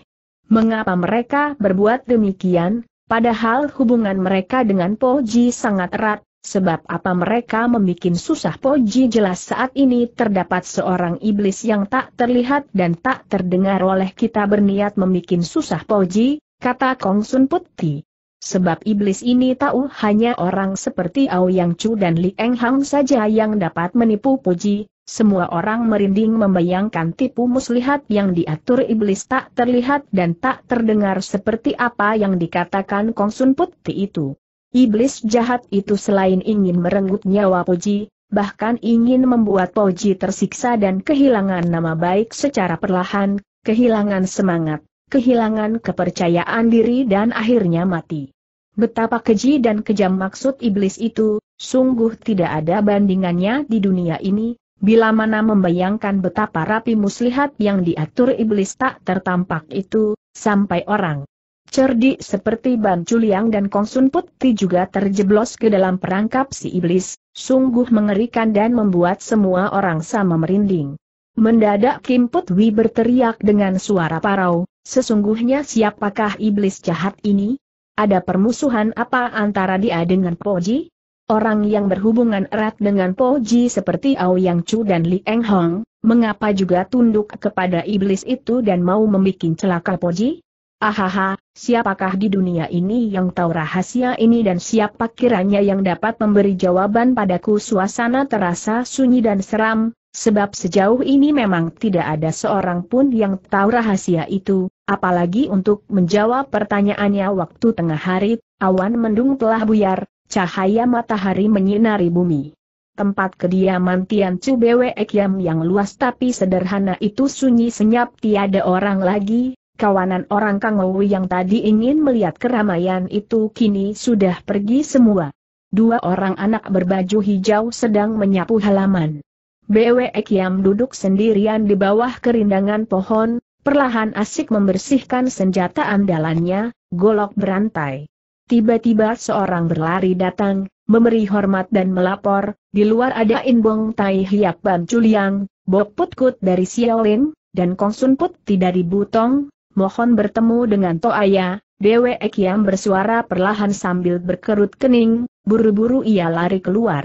Mengapa mereka berbuat demikian, padahal hubungan mereka dengan Poji sangat erat, sebab apa mereka membuat susah Poji jelas saat ini terdapat seorang iblis yang tak terlihat dan tak terdengar oleh kita berniat membuat susah Poji, kata Kong Sun Putti. Sebab iblis ini tahu hanya orang seperti Ao Yang Chu dan Li Eng Hang saja yang dapat menipu Poji, semua orang merinding membayangkan tipu muslihat yang diatur iblis tak terlihat dan tak terdengar seperti apa yang dikatakan Kongsun Putih itu. Iblis jahat itu selain ingin merenggut nyawa Poji, bahkan ingin membuat Poji tersiksa dan kehilangan nama baik secara perlahan, kehilangan semangat, kehilangan kepercayaan diri dan akhirnya mati. Betapa keji dan kejam maksud iblis itu, sungguh tidak ada bandingannya di dunia ini, Bila mana membayangkan betapa rapi muslihat yang diatur iblis tak tertampak itu, sampai orang cerdik seperti Ban Chuliang dan Kong Sun Putti juga terjeblos ke dalam perangkap si iblis, sungguh mengerikan dan membuat semua orang sama merinding. Mendadak Kim Put berteriak dengan suara parau, sesungguhnya siapakah iblis jahat ini? Ada permusuhan apa antara dia dengan Poji? Orang yang berhubungan erat dengan Po Ji seperti Yang Chu dan Li Eng Hong, mengapa juga tunduk kepada iblis itu dan mau membuat celaka Po Ji? Ahaha, siapakah di dunia ini yang tahu rahasia ini dan siapa kiranya yang dapat memberi jawaban padaku suasana terasa sunyi dan seram, sebab sejauh ini memang tidak ada seorang pun yang tahu rahasia itu, apalagi untuk menjawab pertanyaannya waktu tengah hari, awan mendung telah buyar, Cahaya matahari menyinari bumi. Tempat kediaman Tian Chu Bwe Kiam yang luas tapi sederhana itu sunyi senyap tiada orang lagi, kawanan orang Kang yang tadi ingin melihat keramaian itu kini sudah pergi semua. Dua orang anak berbaju hijau sedang menyapu halaman. Bwe Ekiam duduk sendirian di bawah kerindangan pohon, perlahan asik membersihkan senjata andalannya, golok berantai. Tiba-tiba seorang berlari datang, memberi hormat dan melapor, di luar ada Inbong Tai Hiap Ban Chuliang, Bok Put Kut dari Xiaolin, dan Kong Sun Put Ti dari mohon bertemu dengan Toaya, Dewe Ekiam bersuara perlahan sambil berkerut kening, buru-buru ia lari keluar.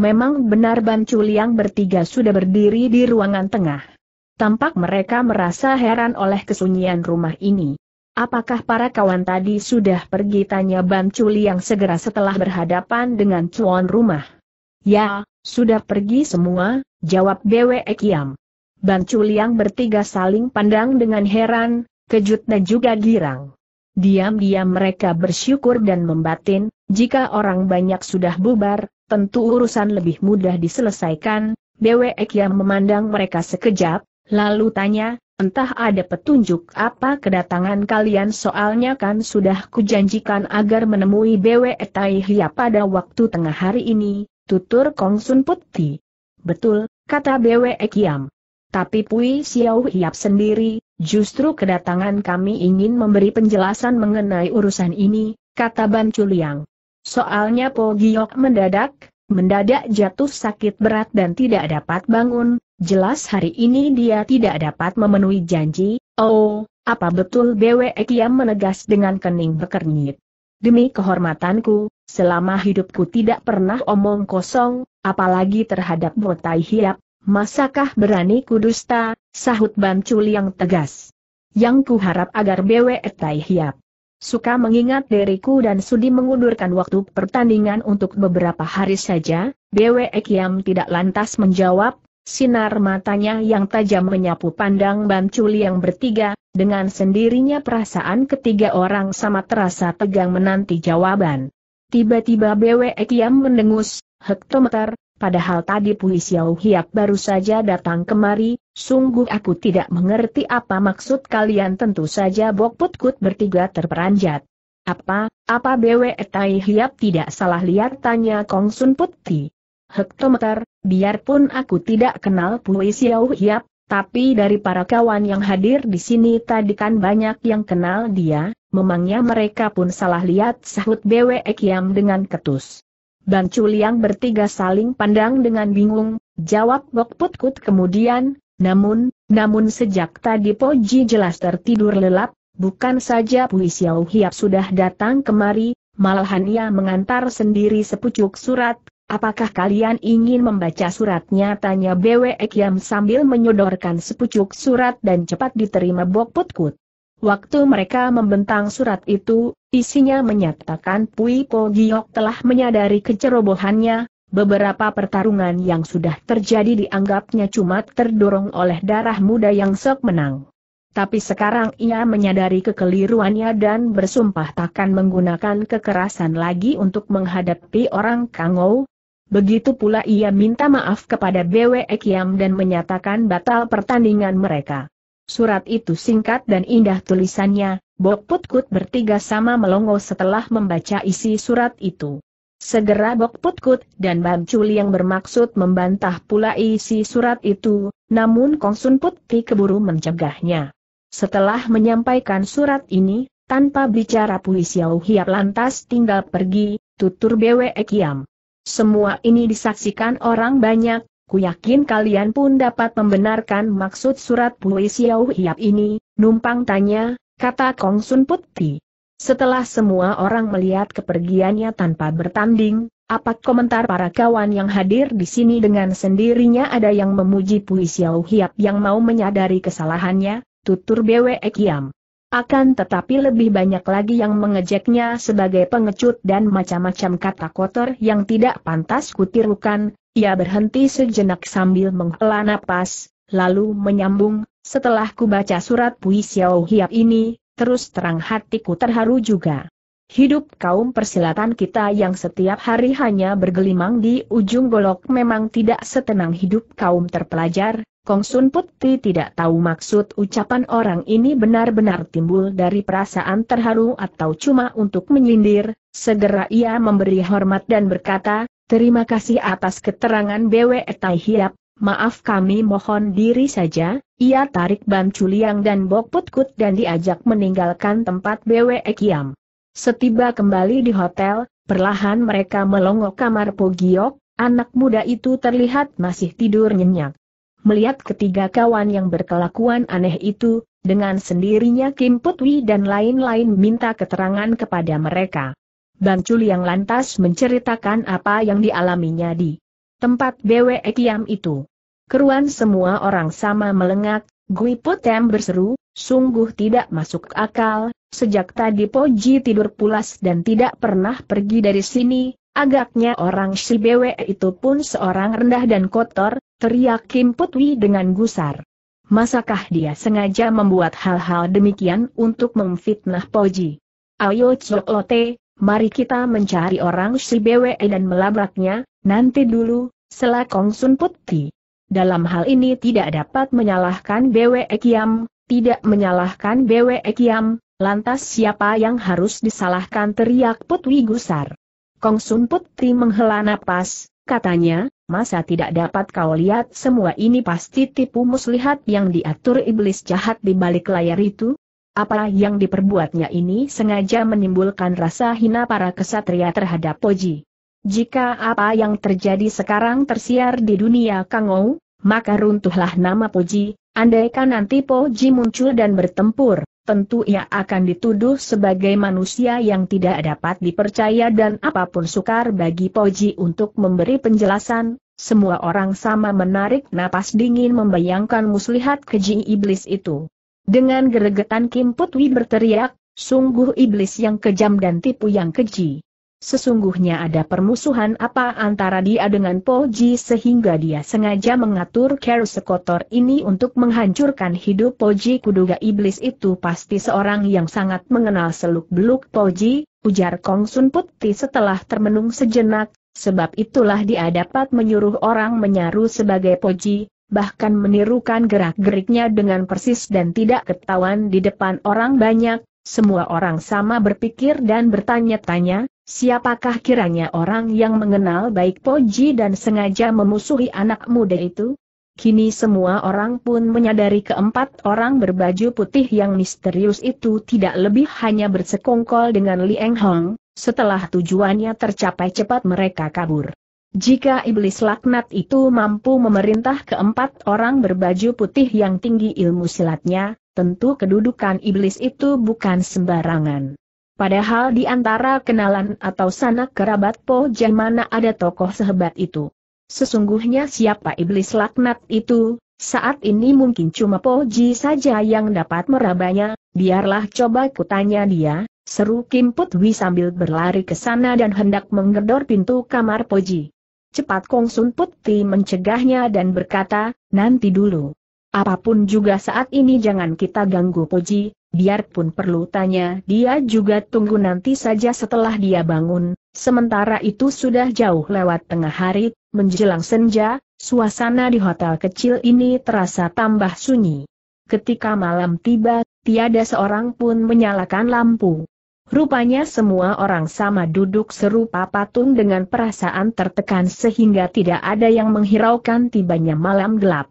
Memang benar Ban Chuliang bertiga sudah berdiri di ruangan tengah. Tampak mereka merasa heran oleh kesunyian rumah ini. Apakah para kawan tadi sudah pergi tanya Ban Chuli yang segera setelah berhadapan dengan tuan rumah? Ya, sudah pergi semua, jawab Bwe Kiam. Ban Chuli yang bertiga saling pandang dengan heran, kejut dan juga girang. Diam-diam mereka bersyukur dan membatin, jika orang banyak sudah bubar, tentu urusan lebih mudah diselesaikan. Bwe Kiam memandang mereka sekejap, lalu tanya, Entah ada petunjuk apa kedatangan kalian soalnya kan sudah kujanjikan agar menemui BW Taihia pada waktu tengah hari ini, tutur Kong Sun Putih. Betul, kata Bwe Kiam. Tapi Pui Xiao Hiap sendiri, justru kedatangan kami ingin memberi penjelasan mengenai urusan ini, kata Ban Chuliang. Soalnya Po Giok mendadak, mendadak jatuh sakit berat dan tidak dapat bangun, Jelas hari ini dia tidak dapat memenuhi janji, oh, apa betul BW Kiam menegas dengan kening berkernyit. Demi kehormatanku, selama hidupku tidak pernah omong kosong, apalagi terhadap botai hiap, masakah berani kudusta, sahut Bancul yang tegas. Yang kuharap agar BW Tai hiap suka mengingat diriku dan sudi mengundurkan waktu pertandingan untuk beberapa hari saja, BW Kiam tidak lantas menjawab, Sinar matanya yang tajam menyapu pandang Banculi yang bertiga, dengan sendirinya perasaan ketiga orang sama terasa tegang menanti jawaban. Tiba-tiba BW Kiam mendengus, hektometer, padahal tadi Pui Xiao Hiap baru saja datang kemari, sungguh aku tidak mengerti apa maksud kalian tentu saja Bok Put Kut bertiga terperanjat. Apa, apa BW Tai Hiap tidak salah lihat tanya Kong Sun Putih hektometer, biarpun aku tidak kenal Pui Xiao Hiap, tapi dari para kawan yang hadir di sini tadi kan banyak yang kenal dia, memangnya mereka pun salah lihat sahut Bwe Kiam dengan ketus. Bang yang bertiga saling pandang dengan bingung, jawab Gok Put kemudian, namun, namun sejak tadi Poji jelas tertidur lelap, bukan saja Pui Xiao Hiap sudah datang kemari, Malahan ia mengantar sendiri sepucuk surat, apakah kalian ingin membaca suratnya? Tanya BW Ekyam sambil menyodorkan sepucuk surat dan cepat diterima Bok Putkut. Waktu mereka membentang surat itu, isinya menyatakan Pui Po Giok telah menyadari kecerobohannya, beberapa pertarungan yang sudah terjadi dianggapnya cuma terdorong oleh darah muda yang sok menang. Tapi sekarang ia menyadari kekeliruannya dan bersumpah takkan menggunakan kekerasan lagi untuk menghadapi orang Kangou. Begitu pula ia minta maaf kepada Bwe Ekiam dan menyatakan batal pertandingan mereka. Surat itu singkat dan indah tulisannya, Bok Putkut bertiga sama melongo setelah membaca isi surat itu. Segera Bok Putkut dan Bam Chuli yang bermaksud membantah pula isi surat itu, namun Kong Sun Putti keburu mencegahnya. Setelah menyampaikan surat ini, tanpa bicara Pui Xiao Hiap lantas tinggal pergi, tutur Bwe Kiam. Semua ini disaksikan orang banyak, ku yakin kalian pun dapat membenarkan maksud surat Pui Xiao Hiap ini, numpang tanya, kata Kong Sun Putti. Setelah semua orang melihat kepergiannya tanpa bertanding, apa komentar para kawan yang hadir di sini dengan sendirinya ada yang memuji Pui Xiao Hiap yang mau menyadari kesalahannya, tutur BWE Kiam. Akan tetapi lebih banyak lagi yang mengejeknya sebagai pengecut dan macam-macam kata kotor yang tidak pantas kutirukan, ia berhenti sejenak sambil menghela napas, lalu menyambung, setelah kubaca surat puisi Xiao Hiap ini, terus terang hatiku terharu juga. Hidup kaum persilatan kita yang setiap hari hanya bergelimang di ujung golok memang tidak setenang hidup kaum terpelajar, Kong Sun tidak tahu maksud ucapan orang ini benar-benar timbul dari perasaan terharu atau cuma untuk menyindir, segera ia memberi hormat dan berkata, Terima kasih atas keterangan BW Tai Hiap, maaf kami mohon diri saja, ia tarik Ban Culiang dan Bok Put dan diajak meninggalkan tempat BW Kiam. Setiba kembali di hotel, perlahan mereka melongok kamar Pogiok, anak muda itu terlihat masih tidur nyenyak. Melihat ketiga kawan yang berkelakuan aneh itu, dengan sendirinya Kim Putwi dan lain-lain minta keterangan kepada mereka. Bang Chul yang lantas menceritakan apa yang dialaminya di tempat BW Kiam itu. Keruan semua orang sama melengak, Gui Putem berseru, sungguh tidak masuk akal, sejak tadi Poji tidur pulas dan tidak pernah pergi dari sini, agaknya orang si BWE itu pun seorang rendah dan kotor, Teriak Kim Putwi dengan gusar. Masakah dia sengaja membuat hal-hal demikian untuk memfitnah Poji? Ayo Choklote, mari kita mencari orang si BWE dan melabraknya, nanti dulu, selakong Sun Putti. Dalam hal ini tidak dapat menyalahkan BWE Kiam, tidak menyalahkan BWE Kiam, lantas siapa yang harus disalahkan teriak Putwi Gusar. Kong Sun Putri menghela napas, Katanya, masa tidak dapat kau lihat semua ini pasti tipu muslihat yang diatur iblis jahat di balik layar itu? Apa yang diperbuatnya ini sengaja menimbulkan rasa hina para kesatria terhadap Poji. Jika apa yang terjadi sekarang tersiar di dunia Kangou, maka runtuhlah nama Poji, andaikan nanti Poji muncul dan bertempur, tentu ia akan dituduh sebagai manusia yang tidak dapat dipercaya dan apapun sukar bagi Poji untuk memberi penjelasan, semua orang sama menarik napas dingin membayangkan muslihat keji iblis itu. Dengan geregetan Kim Putwi berteriak, sungguh iblis yang kejam dan tipu yang keji. Sesungguhnya ada permusuhan apa antara dia dengan Po Ji sehingga dia sengaja mengatur care sekotor ini untuk menghancurkan hidup Po Ji kuduga iblis itu pasti seorang yang sangat mengenal seluk-beluk Po Ji, ujar Kong Sun Putih setelah termenung sejenak, sebab itulah dia dapat menyuruh orang menyaru sebagai Po Ji, bahkan menirukan gerak-geriknya dengan persis dan tidak ketahuan di depan orang banyak, semua orang sama berpikir dan bertanya-tanya, Siapakah kiranya orang yang mengenal baik Poji dan sengaja memusuhi anak muda itu? Kini semua orang pun menyadari keempat orang berbaju putih yang misterius itu tidak lebih hanya bersekongkol dengan Liang Hong, setelah tujuannya tercapai cepat mereka kabur. Jika iblis laknat itu mampu memerintah keempat orang berbaju putih yang tinggi ilmu silatnya, tentu kedudukan iblis itu bukan sembarangan. Padahal di antara kenalan atau sanak kerabat Po Jan mana ada tokoh sehebat itu. Sesungguhnya siapa iblis laknat itu, saat ini mungkin cuma Po Ji saja yang dapat merabanya, biarlah coba kutanya dia, seru Kim Put sambil berlari ke sana dan hendak menggedor pintu kamar Po Ji. Cepat Kong Sun Putih mencegahnya dan berkata, nanti dulu. Apapun juga saat ini jangan kita ganggu Poji, Biarpun perlu tanya, dia juga tunggu nanti saja setelah dia bangun, sementara itu sudah jauh lewat tengah hari, menjelang senja, suasana di hotel kecil ini terasa tambah sunyi. Ketika malam tiba, tiada seorang pun menyalakan lampu. Rupanya semua orang sama duduk serupa patung dengan perasaan tertekan sehingga tidak ada yang menghiraukan tibanya malam gelap.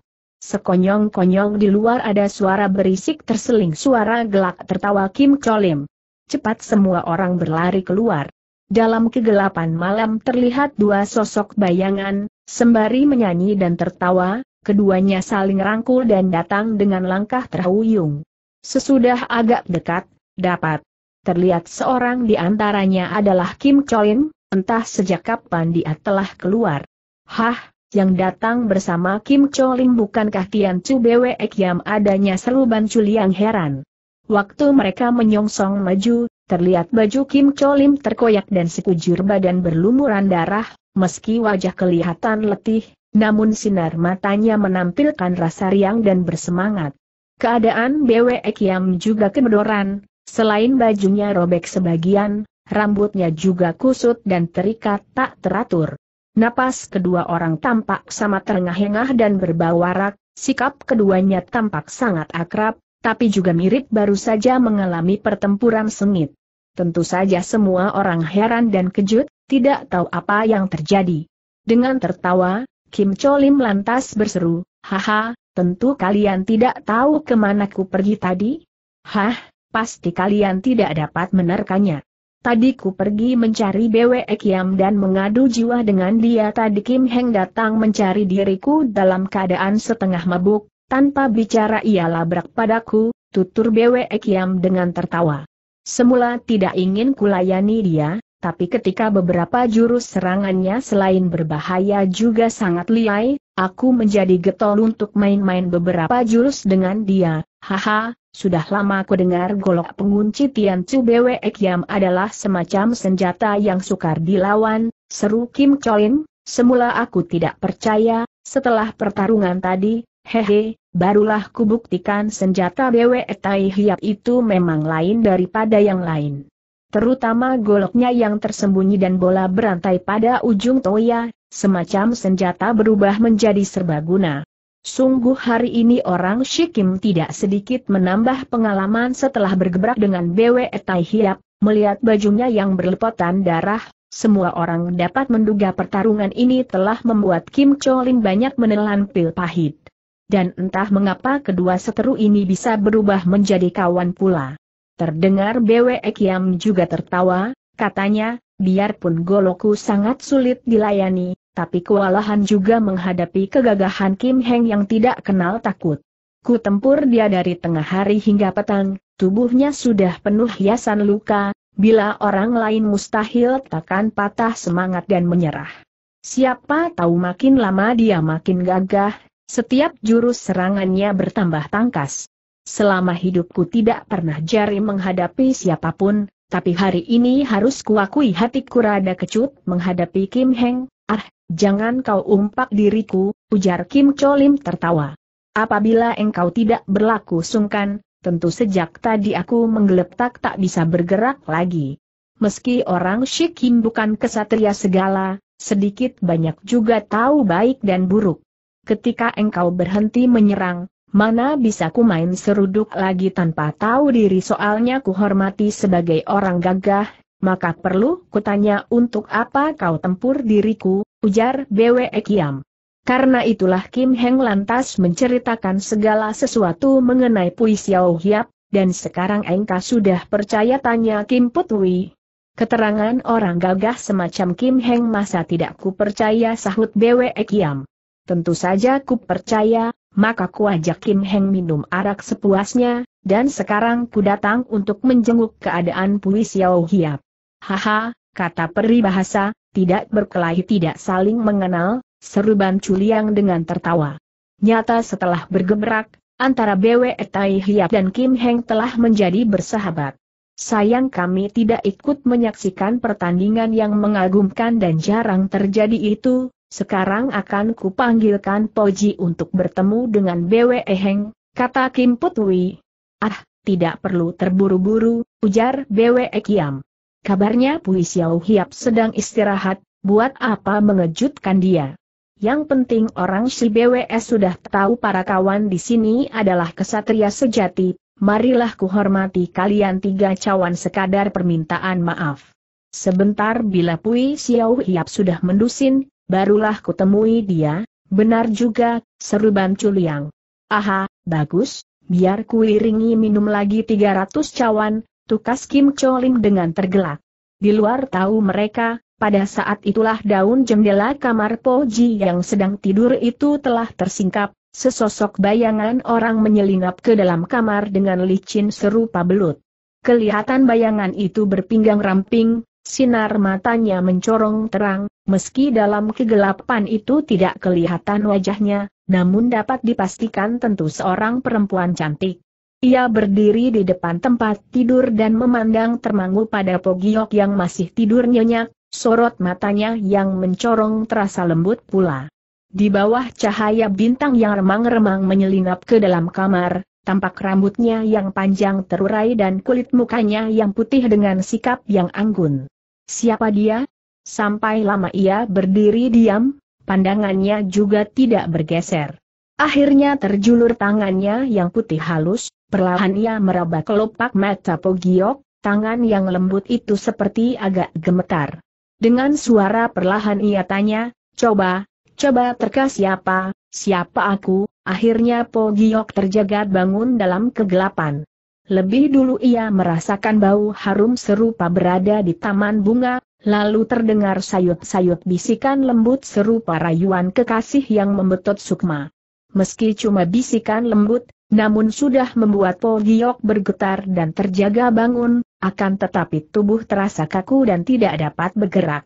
Sekonyong-konyong di luar ada suara berisik terseling suara gelak tertawa Kim Cholim. Cepat semua orang berlari keluar. Dalam kegelapan malam terlihat dua sosok bayangan, sembari menyanyi dan tertawa, keduanya saling rangkul dan datang dengan langkah terhuyung. Sesudah agak dekat, dapat terlihat seorang di antaranya adalah Kim Cholim, entah sejak kapan dia telah keluar. Hah, yang datang bersama Kim Cholim bukankah Tian Chu Bwe Kiam adanya seru Ban Liang heran. Waktu mereka menyongsong maju, terlihat baju Kim Cholim terkoyak dan sekujur badan berlumuran darah, meski wajah kelihatan letih, namun sinar matanya menampilkan rasa riang dan bersemangat. Keadaan Bwe Ekiam juga kemedoran, selain bajunya robek sebagian, rambutnya juga kusut dan terikat tak teratur. Napas kedua orang tampak sama terengah-engah dan berbau warak, sikap keduanya tampak sangat akrab, tapi juga mirip baru saja mengalami pertempuran sengit. Tentu saja semua orang heran dan kejut, tidak tahu apa yang terjadi. Dengan tertawa, Kim Cholim lantas berseru, Haha, tentu kalian tidak tahu kemana ku pergi tadi? Hah, pasti kalian tidak dapat menerkannya. Tadi ku pergi mencari Bwe Kiam dan mengadu jiwa dengan dia tadi Kim Heng datang mencari diriku dalam keadaan setengah mabuk, tanpa bicara ia labrak padaku, tutur Bwe Kiam dengan tertawa. Semula tidak ingin kulayani dia, tapi ketika beberapa jurus serangannya selain berbahaya juga sangat liai, aku menjadi getol untuk main-main beberapa jurus dengan dia, haha, sudah lama ku dengar golok pengunci Tian Chu Bwe Kiam adalah semacam senjata yang sukar dilawan, seru Kim Choin, semula aku tidak percaya, setelah pertarungan tadi, hehe, barulah kubuktikan senjata Bwe Tai Hiap itu memang lain daripada yang lain. Terutama goloknya yang tersembunyi dan bola berantai pada ujung toya, semacam senjata berubah menjadi serbaguna. Sungguh hari ini orang Shikim tidak sedikit menambah pengalaman setelah bergebrak dengan BW Tai Hiap, melihat bajunya yang berlepotan darah, semua orang dapat menduga pertarungan ini telah membuat Kim Cholim banyak menelan pil pahit. Dan entah mengapa kedua seteru ini bisa berubah menjadi kawan pula. Terdengar BW Kiam juga tertawa, katanya, biarpun Goloku sangat sulit dilayani, tapi kewalahan juga menghadapi kegagahan Kim Heng yang tidak kenal takut. Ku tempur dia dari tengah hari hingga petang, tubuhnya sudah penuh hiasan luka, bila orang lain mustahil takkan patah semangat dan menyerah. Siapa tahu makin lama dia makin gagah, setiap jurus serangannya bertambah tangkas. Selama hidupku tidak pernah jari menghadapi siapapun, tapi hari ini harus kuakui hatiku rada kecut menghadapi Kim Heng, Ah, Jangan kau umpak diriku, ujar Kim Cholim tertawa. Apabila engkau tidak berlaku sungkan, tentu sejak tadi aku menggeleptak tak bisa bergerak lagi. Meski orang Shikim bukan kesatria segala, sedikit banyak juga tahu baik dan buruk. Ketika engkau berhenti menyerang, Mana bisa ku main seruduk lagi tanpa tahu diri soalnya ku hormati sebagai orang gagah, maka perlu kutanya untuk apa kau tempur diriku, ujar Bwe Kiam. Karena itulah Kim Heng lantas menceritakan segala sesuatu mengenai Pui Xiao Hiap, dan sekarang engkau sudah percaya tanya Kim Putui. Keterangan orang gagah semacam Kim Heng masa tidak ku percaya sahut Bwe Kiam. Tentu saja ku percaya, maka ku ajak Kim Heng minum arak sepuasnya, dan sekarang ku datang untuk menjenguk keadaan Pui Xiao Hiap. Haha, kata peri bahasa tidak berkelahi tidak saling mengenal, seru Ban Chuliang dengan tertawa. Nyata setelah bergebrak, antara BW Tai Hiap dan Kim Heng telah menjadi bersahabat. Sayang kami tidak ikut menyaksikan pertandingan yang mengagumkan dan jarang terjadi itu, sekarang akan kupanggilkan Poji untuk bertemu dengan BW Heng, kata Kim Putui. Ah, tidak perlu terburu-buru, ujar BW Kiam kabarnya Pui Xiao Hiap sedang istirahat, buat apa mengejutkan dia. Yang penting orang si BWS sudah tahu para kawan di sini adalah kesatria sejati, marilah kuhormati kalian tiga cawan sekadar permintaan maaf. Sebentar bila Pui Xiao Hiap sudah mendusin, barulah kutemui dia, benar juga, seru Ban Chuliang. Aha, bagus, biar kuiringi minum lagi 300 cawan, Tukas Kim Cholim dengan tergelak. Di luar tahu mereka, pada saat itulah daun jendela kamar Po Ji yang sedang tidur itu telah tersingkap, sesosok bayangan orang menyelinap ke dalam kamar dengan licin serupa belut. Kelihatan bayangan itu berpinggang ramping, sinar matanya mencorong terang, meski dalam kegelapan itu tidak kelihatan wajahnya, namun dapat dipastikan tentu seorang perempuan cantik. Ia berdiri di depan tempat tidur dan memandang termangu pada Pogiok yang masih tidur nyenyak, sorot matanya yang mencorong terasa lembut pula. Di bawah cahaya bintang yang remang-remang menyelinap ke dalam kamar, tampak rambutnya yang panjang terurai dan kulit mukanya yang putih dengan sikap yang anggun. Siapa dia? Sampai lama ia berdiri diam, pandangannya juga tidak bergeser. Akhirnya terjulur tangannya yang putih halus, Perlahan ia meraba kelopak mata Pogiok, tangan yang lembut itu seperti agak gemetar. Dengan suara perlahan ia tanya, coba, coba terka siapa, siapa aku, akhirnya Pogiok terjaga bangun dalam kegelapan. Lebih dulu ia merasakan bau harum serupa berada di taman bunga, lalu terdengar sayut-sayut bisikan lembut serupa rayuan kekasih yang membetot sukma. Meski cuma bisikan lembut, namun sudah membuat Po Giok bergetar dan terjaga bangun, akan tetapi tubuh terasa kaku dan tidak dapat bergerak.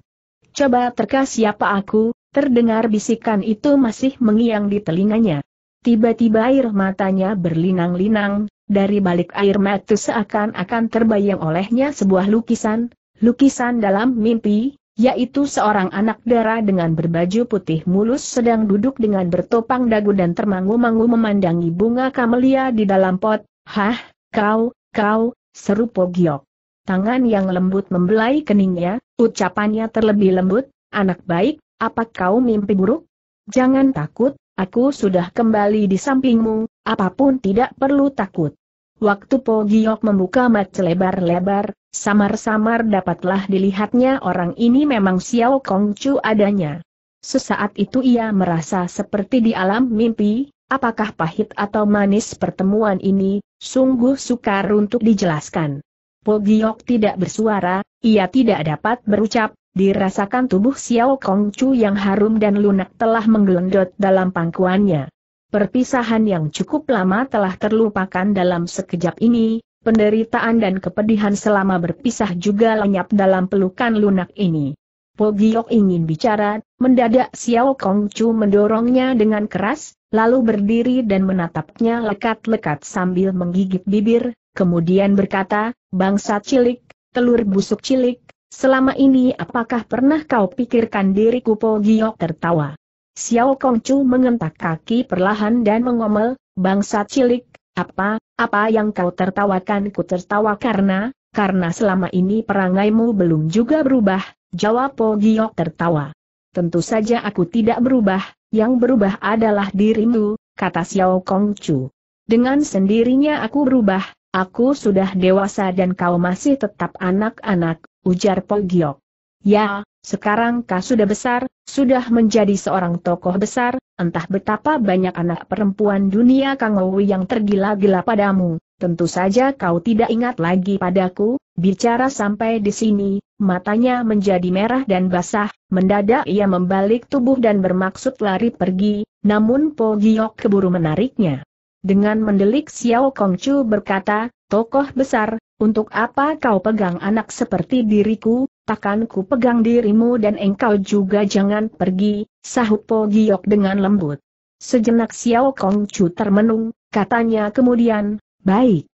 Coba terka siapa aku, terdengar bisikan itu masih mengiang di telinganya. Tiba-tiba air matanya berlinang-linang, dari balik air mata seakan-akan terbayang olehnya sebuah lukisan, lukisan dalam mimpi, yaitu seorang anak dara dengan berbaju putih mulus sedang duduk dengan bertopang dagu dan termangu-mangu memandangi bunga kamelia di dalam pot. Hah, kau, kau, seru Pogiok. Tangan yang lembut membelai keningnya, ucapannya terlebih lembut, anak baik, apa kau mimpi buruk? Jangan takut, aku sudah kembali di sampingmu, apapun tidak perlu takut. Waktu Po Giok membuka mata lebar-lebar, samar-samar dapatlah dilihatnya orang ini memang Xiao Kong Chu adanya. Sesaat itu ia merasa seperti di alam mimpi, apakah pahit atau manis pertemuan ini, sungguh sukar untuk dijelaskan. Po Giok tidak bersuara, ia tidak dapat berucap, dirasakan tubuh Xiao Kong Chu yang harum dan lunak telah menggelendot dalam pangkuannya. Perpisahan yang cukup lama telah terlupakan dalam sekejap ini, penderitaan dan kepedihan selama berpisah juga lenyap dalam pelukan lunak ini. Po ingin bicara, mendadak Xiao Kong mendorongnya dengan keras, lalu berdiri dan menatapnya lekat-lekat sambil menggigit bibir, kemudian berkata, bangsa cilik, telur busuk cilik, Selama ini apakah pernah kau pikirkan diriku Po tertawa? Xiao Kongcu mengentak kaki perlahan dan mengomel, bangsa cilik, apa, apa yang kau tertawakan ku tertawa karena, karena selama ini perangaimu belum juga berubah, jawab Po Giok tertawa. Tentu saja aku tidak berubah, yang berubah adalah dirimu, kata Xiao Kongcu. Dengan sendirinya aku berubah, aku sudah dewasa dan kau masih tetap anak-anak, ujar Po Giok. Ya, sekarang kau sudah besar, sudah menjadi seorang tokoh besar, entah betapa banyak anak perempuan dunia Owi yang tergila-gila padamu. Tentu saja kau tidak ingat lagi padaku, bicara sampai di sini, matanya menjadi merah dan basah, mendadak ia membalik tubuh dan bermaksud lari pergi, namun Po Giok keburu menariknya. Dengan mendelik Xiao Kongcu berkata, tokoh besar, untuk apa kau pegang anak seperti diriku, takkan ku pegang dirimu dan engkau juga jangan pergi, sahut Po Giok dengan lembut. Sejenak Xiao Kong Chu termenung, katanya kemudian, baik.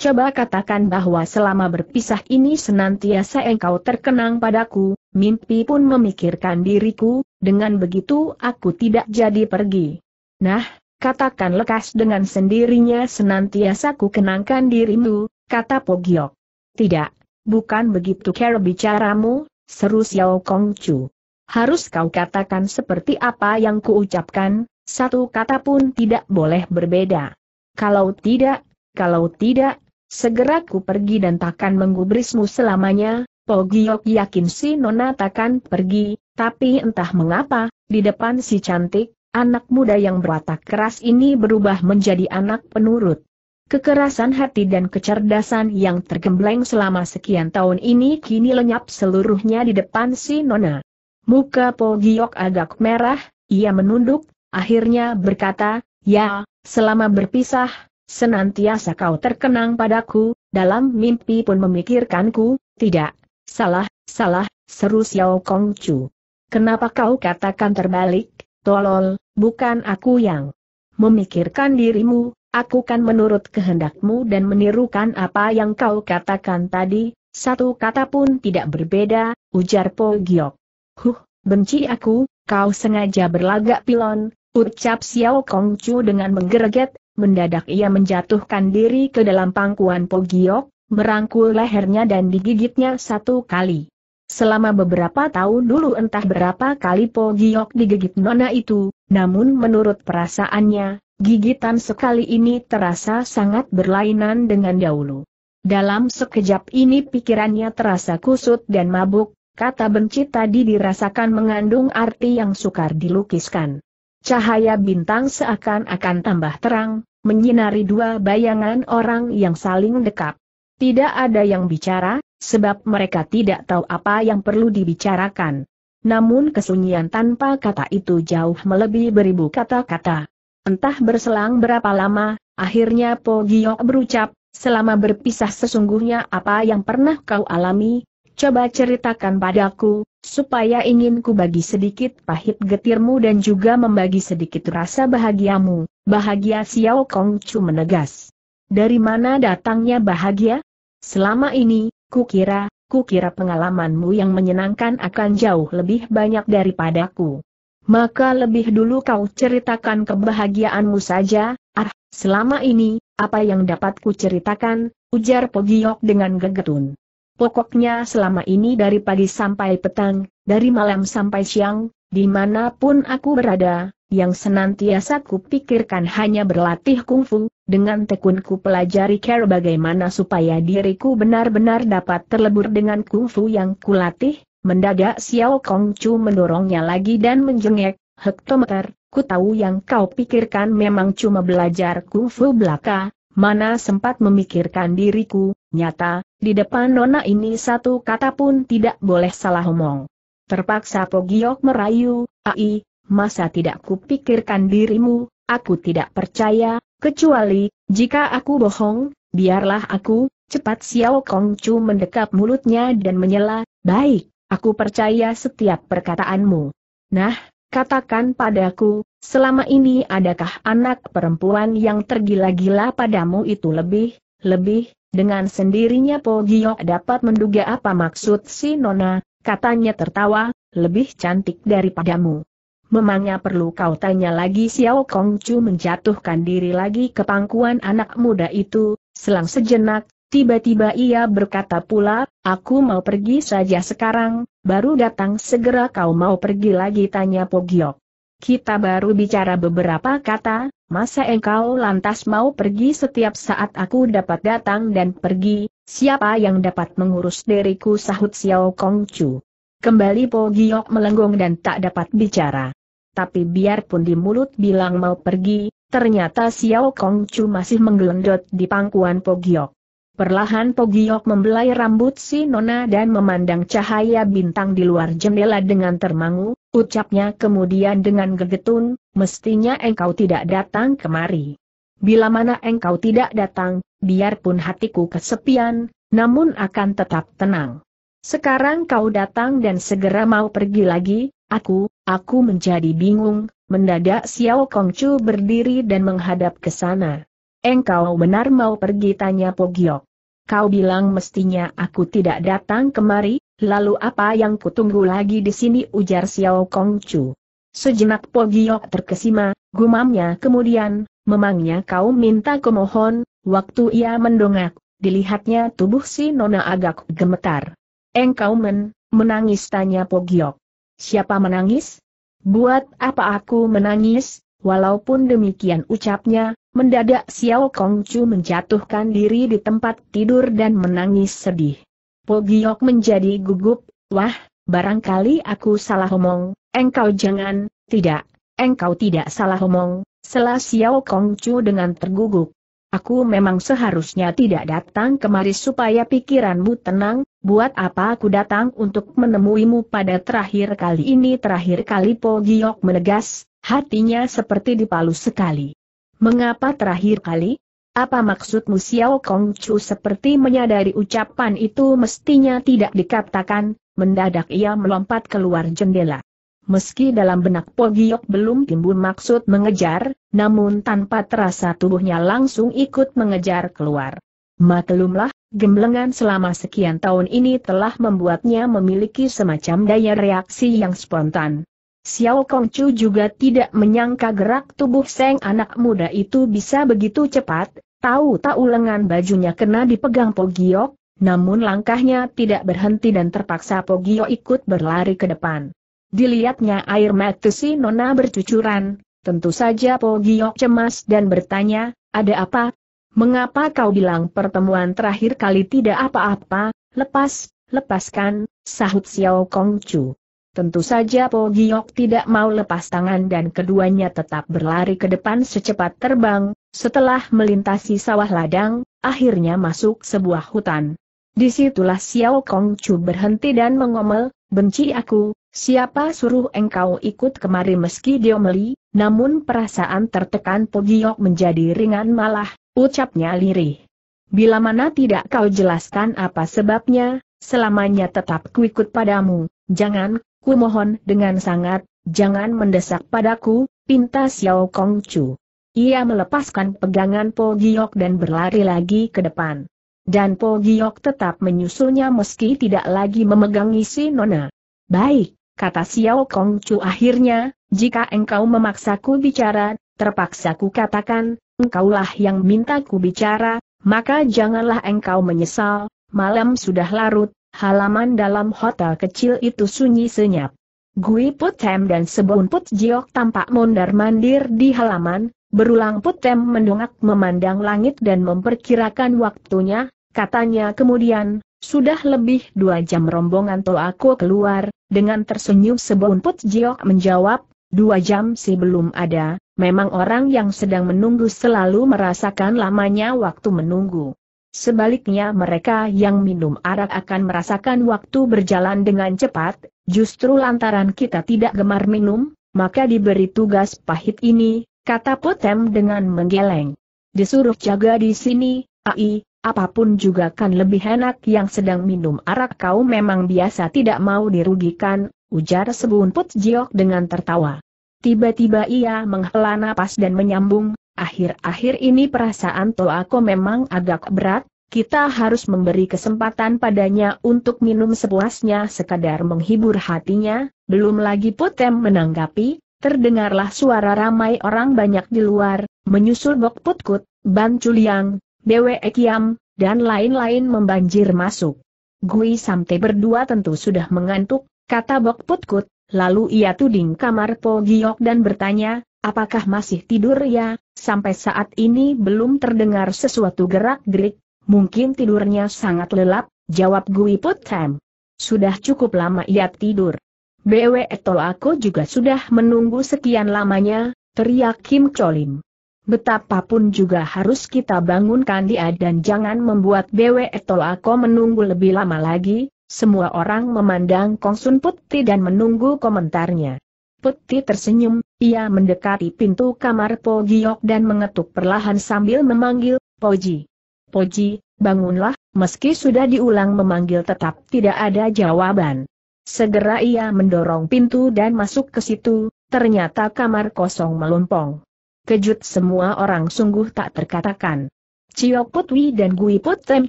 Coba katakan bahwa selama berpisah ini senantiasa engkau terkenang padaku, mimpi pun memikirkan diriku, dengan begitu aku tidak jadi pergi. Nah, katakan lekas dengan sendirinya senantiasa ku kenangkan dirimu, kata Pogiok. Tidak, bukan begitu cara bicaramu, seru Xiao Kong Chu. Harus kau katakan seperti apa yang kuucapkan, satu kata pun tidak boleh berbeda. Kalau tidak, kalau tidak, segera ku pergi dan takkan menggubrismu selamanya, Pogiok yakin si Nona takkan pergi, tapi entah mengapa, di depan si cantik, anak muda yang berwatak keras ini berubah menjadi anak penurut. Kekerasan hati dan kecerdasan yang tergembleng selama sekian tahun ini kini lenyap seluruhnya di depan si Nona. Muka Po Giok agak merah, ia menunduk, akhirnya berkata, Ya, selama berpisah, senantiasa kau terkenang padaku, dalam mimpi pun memikirkanku, tidak, salah, salah, seru Xiao Kong Chu. Kenapa kau katakan terbalik, tolol, bukan aku yang memikirkan dirimu, Aku kan menurut kehendakmu dan menirukan apa yang kau katakan tadi, satu kata pun tidak berbeda, ujar Po Giok. Huh, benci aku, kau sengaja berlagak pilon, ucap Xiao Kong Chu dengan menggereget, mendadak ia menjatuhkan diri ke dalam pangkuan Po Giok, merangkul lehernya dan digigitnya satu kali. Selama beberapa tahun dulu entah berapa kali Po Giok digigit nona itu, namun menurut perasaannya, Gigitan sekali ini terasa sangat berlainan dengan dahulu. Dalam sekejap ini pikirannya terasa kusut dan mabuk, kata benci tadi dirasakan mengandung arti yang sukar dilukiskan. Cahaya bintang seakan-akan tambah terang, menyinari dua bayangan orang yang saling dekat. Tidak ada yang bicara, sebab mereka tidak tahu apa yang perlu dibicarakan. Namun kesunyian tanpa kata itu jauh melebihi beribu kata-kata. Entah berselang berapa lama, akhirnya Po Giok berucap, selama berpisah sesungguhnya apa yang pernah kau alami, coba ceritakan padaku, supaya ingin ku bagi sedikit pahit getirmu dan juga membagi sedikit rasa bahagiamu, bahagia Xiao Kong Chu menegas. Dari mana datangnya bahagia? Selama ini, ku kira, ku kira pengalamanmu yang menyenangkan akan jauh lebih banyak daripadaku maka lebih dulu kau ceritakan kebahagiaanmu saja, ah, selama ini, apa yang dapat ku ceritakan, ujar Pogiok dengan gegetun. Pokoknya selama ini dari pagi sampai petang, dari malam sampai siang, dimanapun aku berada, yang senantiasa kupikirkan hanya berlatih kungfu, dengan tekunku pelajari care bagaimana supaya diriku benar-benar dapat terlebur dengan kungfu yang kulatih, Mendadak Xiao Kong Chu mendorongnya lagi dan menjengek, Hektometer, ku tahu yang kau pikirkan memang cuma belajar kungfu belaka, mana sempat memikirkan diriku, nyata, di depan nona ini satu kata pun tidak boleh salah omong. Terpaksa Pogiok merayu, ai, masa tidak kupikirkan dirimu, aku tidak percaya, kecuali, jika aku bohong, biarlah aku, cepat Xiao Kong Chu mendekap mulutnya dan menyela, baik, Aku percaya setiap perkataanmu. Nah, katakan padaku, selama ini adakah anak perempuan yang tergila-gila padamu itu lebih, lebih, dengan sendirinya Po Giok dapat menduga apa maksud si Nona, katanya tertawa, lebih cantik daripadamu. Memangnya perlu kau tanya lagi Xiao Kongcu menjatuhkan diri lagi ke pangkuan anak muda itu, selang sejenak, Tiba-tiba ia berkata pula, aku mau pergi saja sekarang, baru datang segera kau mau pergi lagi tanya Pogiok. Kita baru bicara beberapa kata, masa engkau lantas mau pergi setiap saat aku dapat datang dan pergi, siapa yang dapat mengurus diriku sahut Xiao Kongchu. Kembali Pogiok melenggong dan tak dapat bicara. Tapi biarpun di mulut bilang mau pergi, ternyata Xiao Kongchu masih menggelendot di pangkuan Pogiok. Perlahan Pogiok membelai rambut si Nona dan memandang cahaya bintang di luar jendela dengan termangu, ucapnya kemudian dengan gegetun, mestinya engkau tidak datang kemari. Bila mana engkau tidak datang, biarpun hatiku kesepian, namun akan tetap tenang. Sekarang kau datang dan segera mau pergi lagi, aku, aku menjadi bingung, mendadak Xiao Kongcu berdiri dan menghadap ke sana. Engkau benar mau pergi tanya Pogiok kau bilang mestinya aku tidak datang kemari, lalu apa yang kutunggu lagi di sini ujar Xiao Kong Chu. Sejenak Po Giok terkesima, gumamnya kemudian, memangnya kau minta kemohon, waktu ia mendongak, dilihatnya tubuh si Nona agak gemetar. Engkau men, menangis tanya Po Giok. Siapa menangis? Buat apa aku menangis, walaupun demikian ucapnya, Mendadak Xiao Chu menjatuhkan diri di tempat tidur dan menangis sedih. Po Giok menjadi gugup, wah, barangkali aku salah omong, engkau jangan, tidak, engkau tidak salah omong, selah Xiao Chu dengan tergugup. Aku memang seharusnya tidak datang kemari supaya pikiranmu tenang, buat apa aku datang untuk menemuimu pada terakhir kali ini terakhir kali Po Giok menegas, hatinya seperti dipalu sekali. Mengapa terakhir kali? Apa maksudmu Xiao Kong Chu seperti menyadari ucapan itu mestinya tidak dikatakan, mendadak ia melompat keluar jendela. Meski dalam benak Pogiok belum timbul maksud mengejar, namun tanpa terasa tubuhnya langsung ikut mengejar keluar. Maklumlah, gemblengan selama sekian tahun ini telah membuatnya memiliki semacam daya reaksi yang spontan. Xiao Kongcu juga tidak menyangka gerak tubuh Seng anak muda itu bisa begitu cepat, tahu-tahu lengan bajunya kena dipegang Pogiok, namun langkahnya tidak berhenti dan terpaksa Pogiok ikut berlari ke depan. Dilihatnya air mata si Nona bercucuran, tentu saja Pogiok cemas dan bertanya, ada apa? Mengapa kau bilang pertemuan terakhir kali tidak apa-apa, lepas, lepaskan, sahut Xiao Kongcu. Tentu saja Po Giok tidak mau lepas tangan dan keduanya tetap berlari ke depan secepat terbang, setelah melintasi sawah ladang, akhirnya masuk sebuah hutan. Disitulah Xiao Kong Chu berhenti dan mengomel, benci aku, siapa suruh engkau ikut kemari meski diomeli, namun perasaan tertekan Po Giok menjadi ringan malah, ucapnya lirih. Bila mana tidak kau jelaskan apa sebabnya, selamanya tetap kuikut padamu, jangan Ku mohon dengan sangat, jangan mendesak padaku, pinta Xiao Kong Chu. Ia melepaskan pegangan Po Giok dan berlari lagi ke depan. Dan Po Giok tetap menyusulnya meski tidak lagi memegangi si Nona. Baik, kata Xiao Kong Chu akhirnya, jika engkau memaksaku bicara, terpaksa ku katakan, engkaulah yang minta ku bicara, maka janganlah engkau menyesal, malam sudah larut, halaman dalam hotel kecil itu sunyi senyap. Gui Putem dan Sebun Put Jiok tampak mondar-mandir di halaman, berulang Putem mendongak memandang langit dan memperkirakan waktunya, katanya kemudian, sudah lebih dua jam rombongan aku keluar, dengan tersenyum Sebun Put Jiok menjawab, dua jam sih belum ada, memang orang yang sedang menunggu selalu merasakan lamanya waktu menunggu. Sebaliknya mereka yang minum arak akan merasakan waktu berjalan dengan cepat, justru lantaran kita tidak gemar minum, maka diberi tugas pahit ini, kata Potem dengan menggeleng. Disuruh jaga di sini, ai, apapun juga kan lebih enak yang sedang minum arak kau memang biasa tidak mau dirugikan, ujar Sebun Put Jiok dengan tertawa. Tiba-tiba ia menghela napas dan menyambung, akhir-akhir ini perasaan Toako memang agak berat, kita harus memberi kesempatan padanya untuk minum sepuasnya sekadar menghibur hatinya, belum lagi Putem menanggapi, terdengarlah suara ramai orang banyak di luar, menyusul Bok Putkut, Ban Chuliang, Dewe Ekiam, dan lain-lain membanjir masuk. Gui Samte berdua tentu sudah mengantuk, kata Bok Putkut, lalu ia tuding kamar Po Giok dan bertanya, Apakah masih tidur ya? Sampai saat ini belum terdengar sesuatu gerak-gerik, mungkin tidurnya sangat lelap, jawab Gui Putem. Sudah cukup lama ia tidur. BW Tol aku juga sudah menunggu sekian lamanya, teriak Kim Cholim. Betapapun juga harus kita bangunkan dia dan jangan membuat BW Tol aku menunggu lebih lama lagi, semua orang memandang Kongsun Putri dan menunggu komentarnya. Peti tersenyum, ia mendekati pintu kamar Po Giok dan mengetuk perlahan sambil memanggil, Poji. Poji, bangunlah, meski sudah diulang memanggil tetap tidak ada jawaban. Segera ia mendorong pintu dan masuk ke situ, ternyata kamar kosong melompong. Kejut semua orang sungguh tak terkatakan. Ciok Putwi dan Gui Putem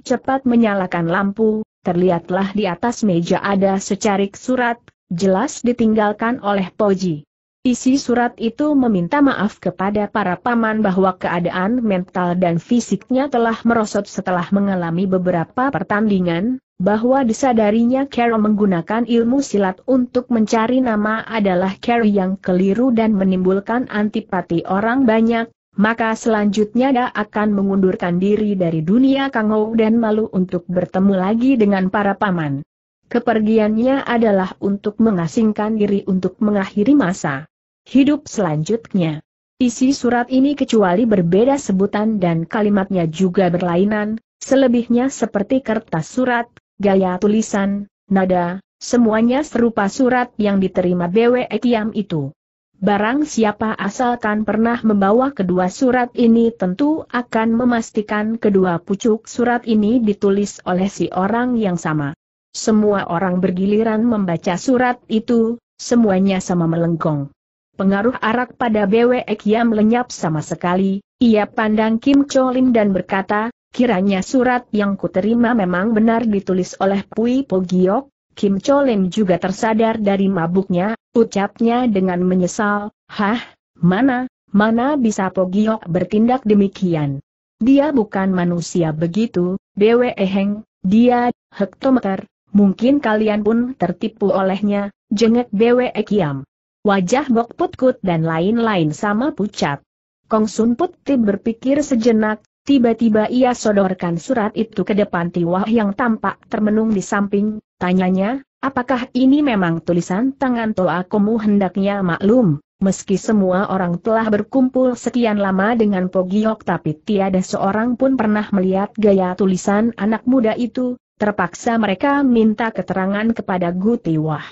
cepat menyalakan lampu, terlihatlah di atas meja ada secarik surat, jelas ditinggalkan oleh Poji. Isi surat itu meminta maaf kepada para paman bahwa keadaan mental dan fisiknya telah merosot setelah mengalami beberapa pertandingan, bahwa disadarinya Carol menggunakan ilmu silat untuk mencari nama adalah Carol yang keliru dan menimbulkan antipati orang banyak, maka selanjutnya dia akan mengundurkan diri dari dunia kangau dan malu untuk bertemu lagi dengan para paman. Kepergiannya adalah untuk mengasingkan diri untuk mengakhiri masa hidup selanjutnya. Isi surat ini kecuali berbeda sebutan dan kalimatnya juga berlainan, selebihnya seperti kertas surat, gaya tulisan, nada, semuanya serupa surat yang diterima BW Kiam itu. Barang siapa asalkan pernah membawa kedua surat ini tentu akan memastikan kedua pucuk surat ini ditulis oleh si orang yang sama. Semua orang bergiliran membaca surat itu, semuanya sama melengkung. Pengaruh arak pada Bwe Kiam lenyap sama sekali, ia pandang Kim Cholim dan berkata, kiranya surat yang kuterima memang benar ditulis oleh Pui Pogiok, Kim Cholim juga tersadar dari mabuknya, ucapnya dengan menyesal, hah, mana, mana bisa Pogiok bertindak demikian. Dia bukan manusia begitu, Bwe Heng, dia, hektometer, Mungkin kalian pun tertipu olehnya, jengek BWE Kiam. Wajah Bok Put Kut dan lain-lain sama pucat. Kong Sun Putti berpikir sejenak, tiba-tiba ia sodorkan surat itu ke depan Tiwah yang tampak termenung di samping, tanyanya, apakah ini memang tulisan tangan Toa Komu hendaknya maklum, meski semua orang telah berkumpul sekian lama dengan Pogiok tapi tiada seorang pun pernah melihat gaya tulisan anak muda itu, Terpaksa mereka minta keterangan kepada Gutiwah.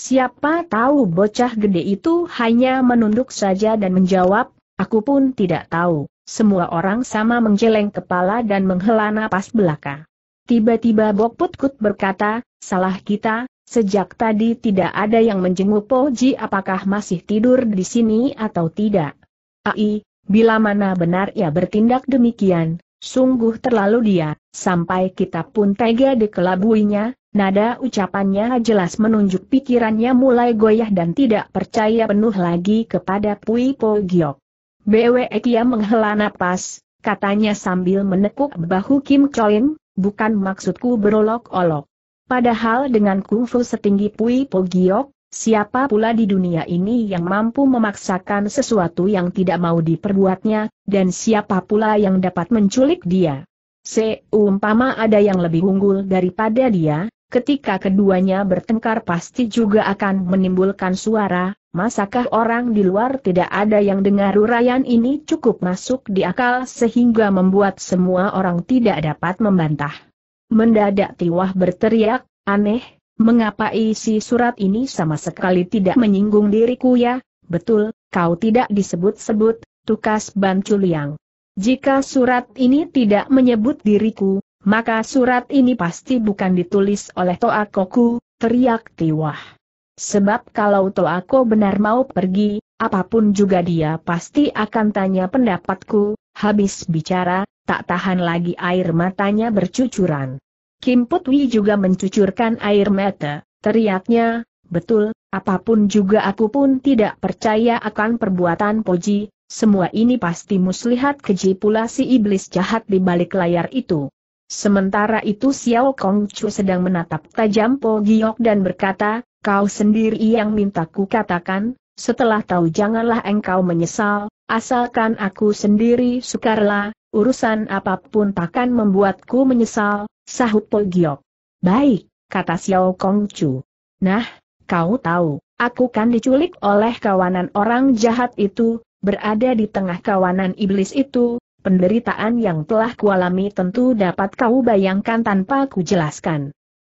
Siapa tahu bocah gede itu hanya menunduk saja dan menjawab, aku pun tidak tahu. Semua orang sama menjeleng kepala dan menghela napas belaka. Tiba-tiba Bok Putkut berkata, salah kita, sejak tadi tidak ada yang menjenguk Poji apakah masih tidur di sini atau tidak. Ai, bila mana benar ia bertindak demikian, Sungguh terlalu dia, sampai kita pun tega dikelabuinya, nada ucapannya jelas menunjuk pikirannya mulai goyah dan tidak percaya penuh lagi kepada Pui Po Giok. Bwe Kia menghela napas, katanya sambil menekuk bahu Kim Choin, bukan maksudku berolok-olok. Padahal dengan kungfu setinggi Pui Po Giok, Siapa pula di dunia ini yang mampu memaksakan sesuatu yang tidak mau diperbuatnya, dan siapa pula yang dapat menculik dia? Seumpama ada yang lebih unggul daripada dia, ketika keduanya bertengkar pasti juga akan menimbulkan suara, masakah orang di luar tidak ada yang dengar uraian ini cukup masuk di akal sehingga membuat semua orang tidak dapat membantah. Mendadak Tiwah berteriak, aneh, Mengapa isi surat ini sama sekali tidak menyinggung diriku ya? Betul, kau tidak disebut-sebut, tukas Ban Chuliang. Jika surat ini tidak menyebut diriku, maka surat ini pasti bukan ditulis oleh Toakoku, teriak Tiwah. Sebab kalau Toako benar mau pergi, apapun juga dia pasti akan tanya pendapatku, habis bicara, tak tahan lagi air matanya bercucuran. Kim Putwi juga mencucurkan air mata, teriaknya, betul, apapun juga aku pun tidak percaya akan perbuatan Poji, semua ini pasti muslihat keji pula si iblis jahat di balik layar itu. Sementara itu Xiao Kong Chu sedang menatap tajam Po Giok dan berkata, kau sendiri yang minta ku katakan, setelah tahu janganlah engkau menyesal, asalkan aku sendiri sukarlah urusan apapun takkan membuatku menyesal, sahut Po Giok. Baik, kata Xiao Kong Chu. Nah, kau tahu, aku kan diculik oleh kawanan orang jahat itu, berada di tengah kawanan iblis itu, penderitaan yang telah kualami tentu dapat kau bayangkan tanpa ku jelaskan.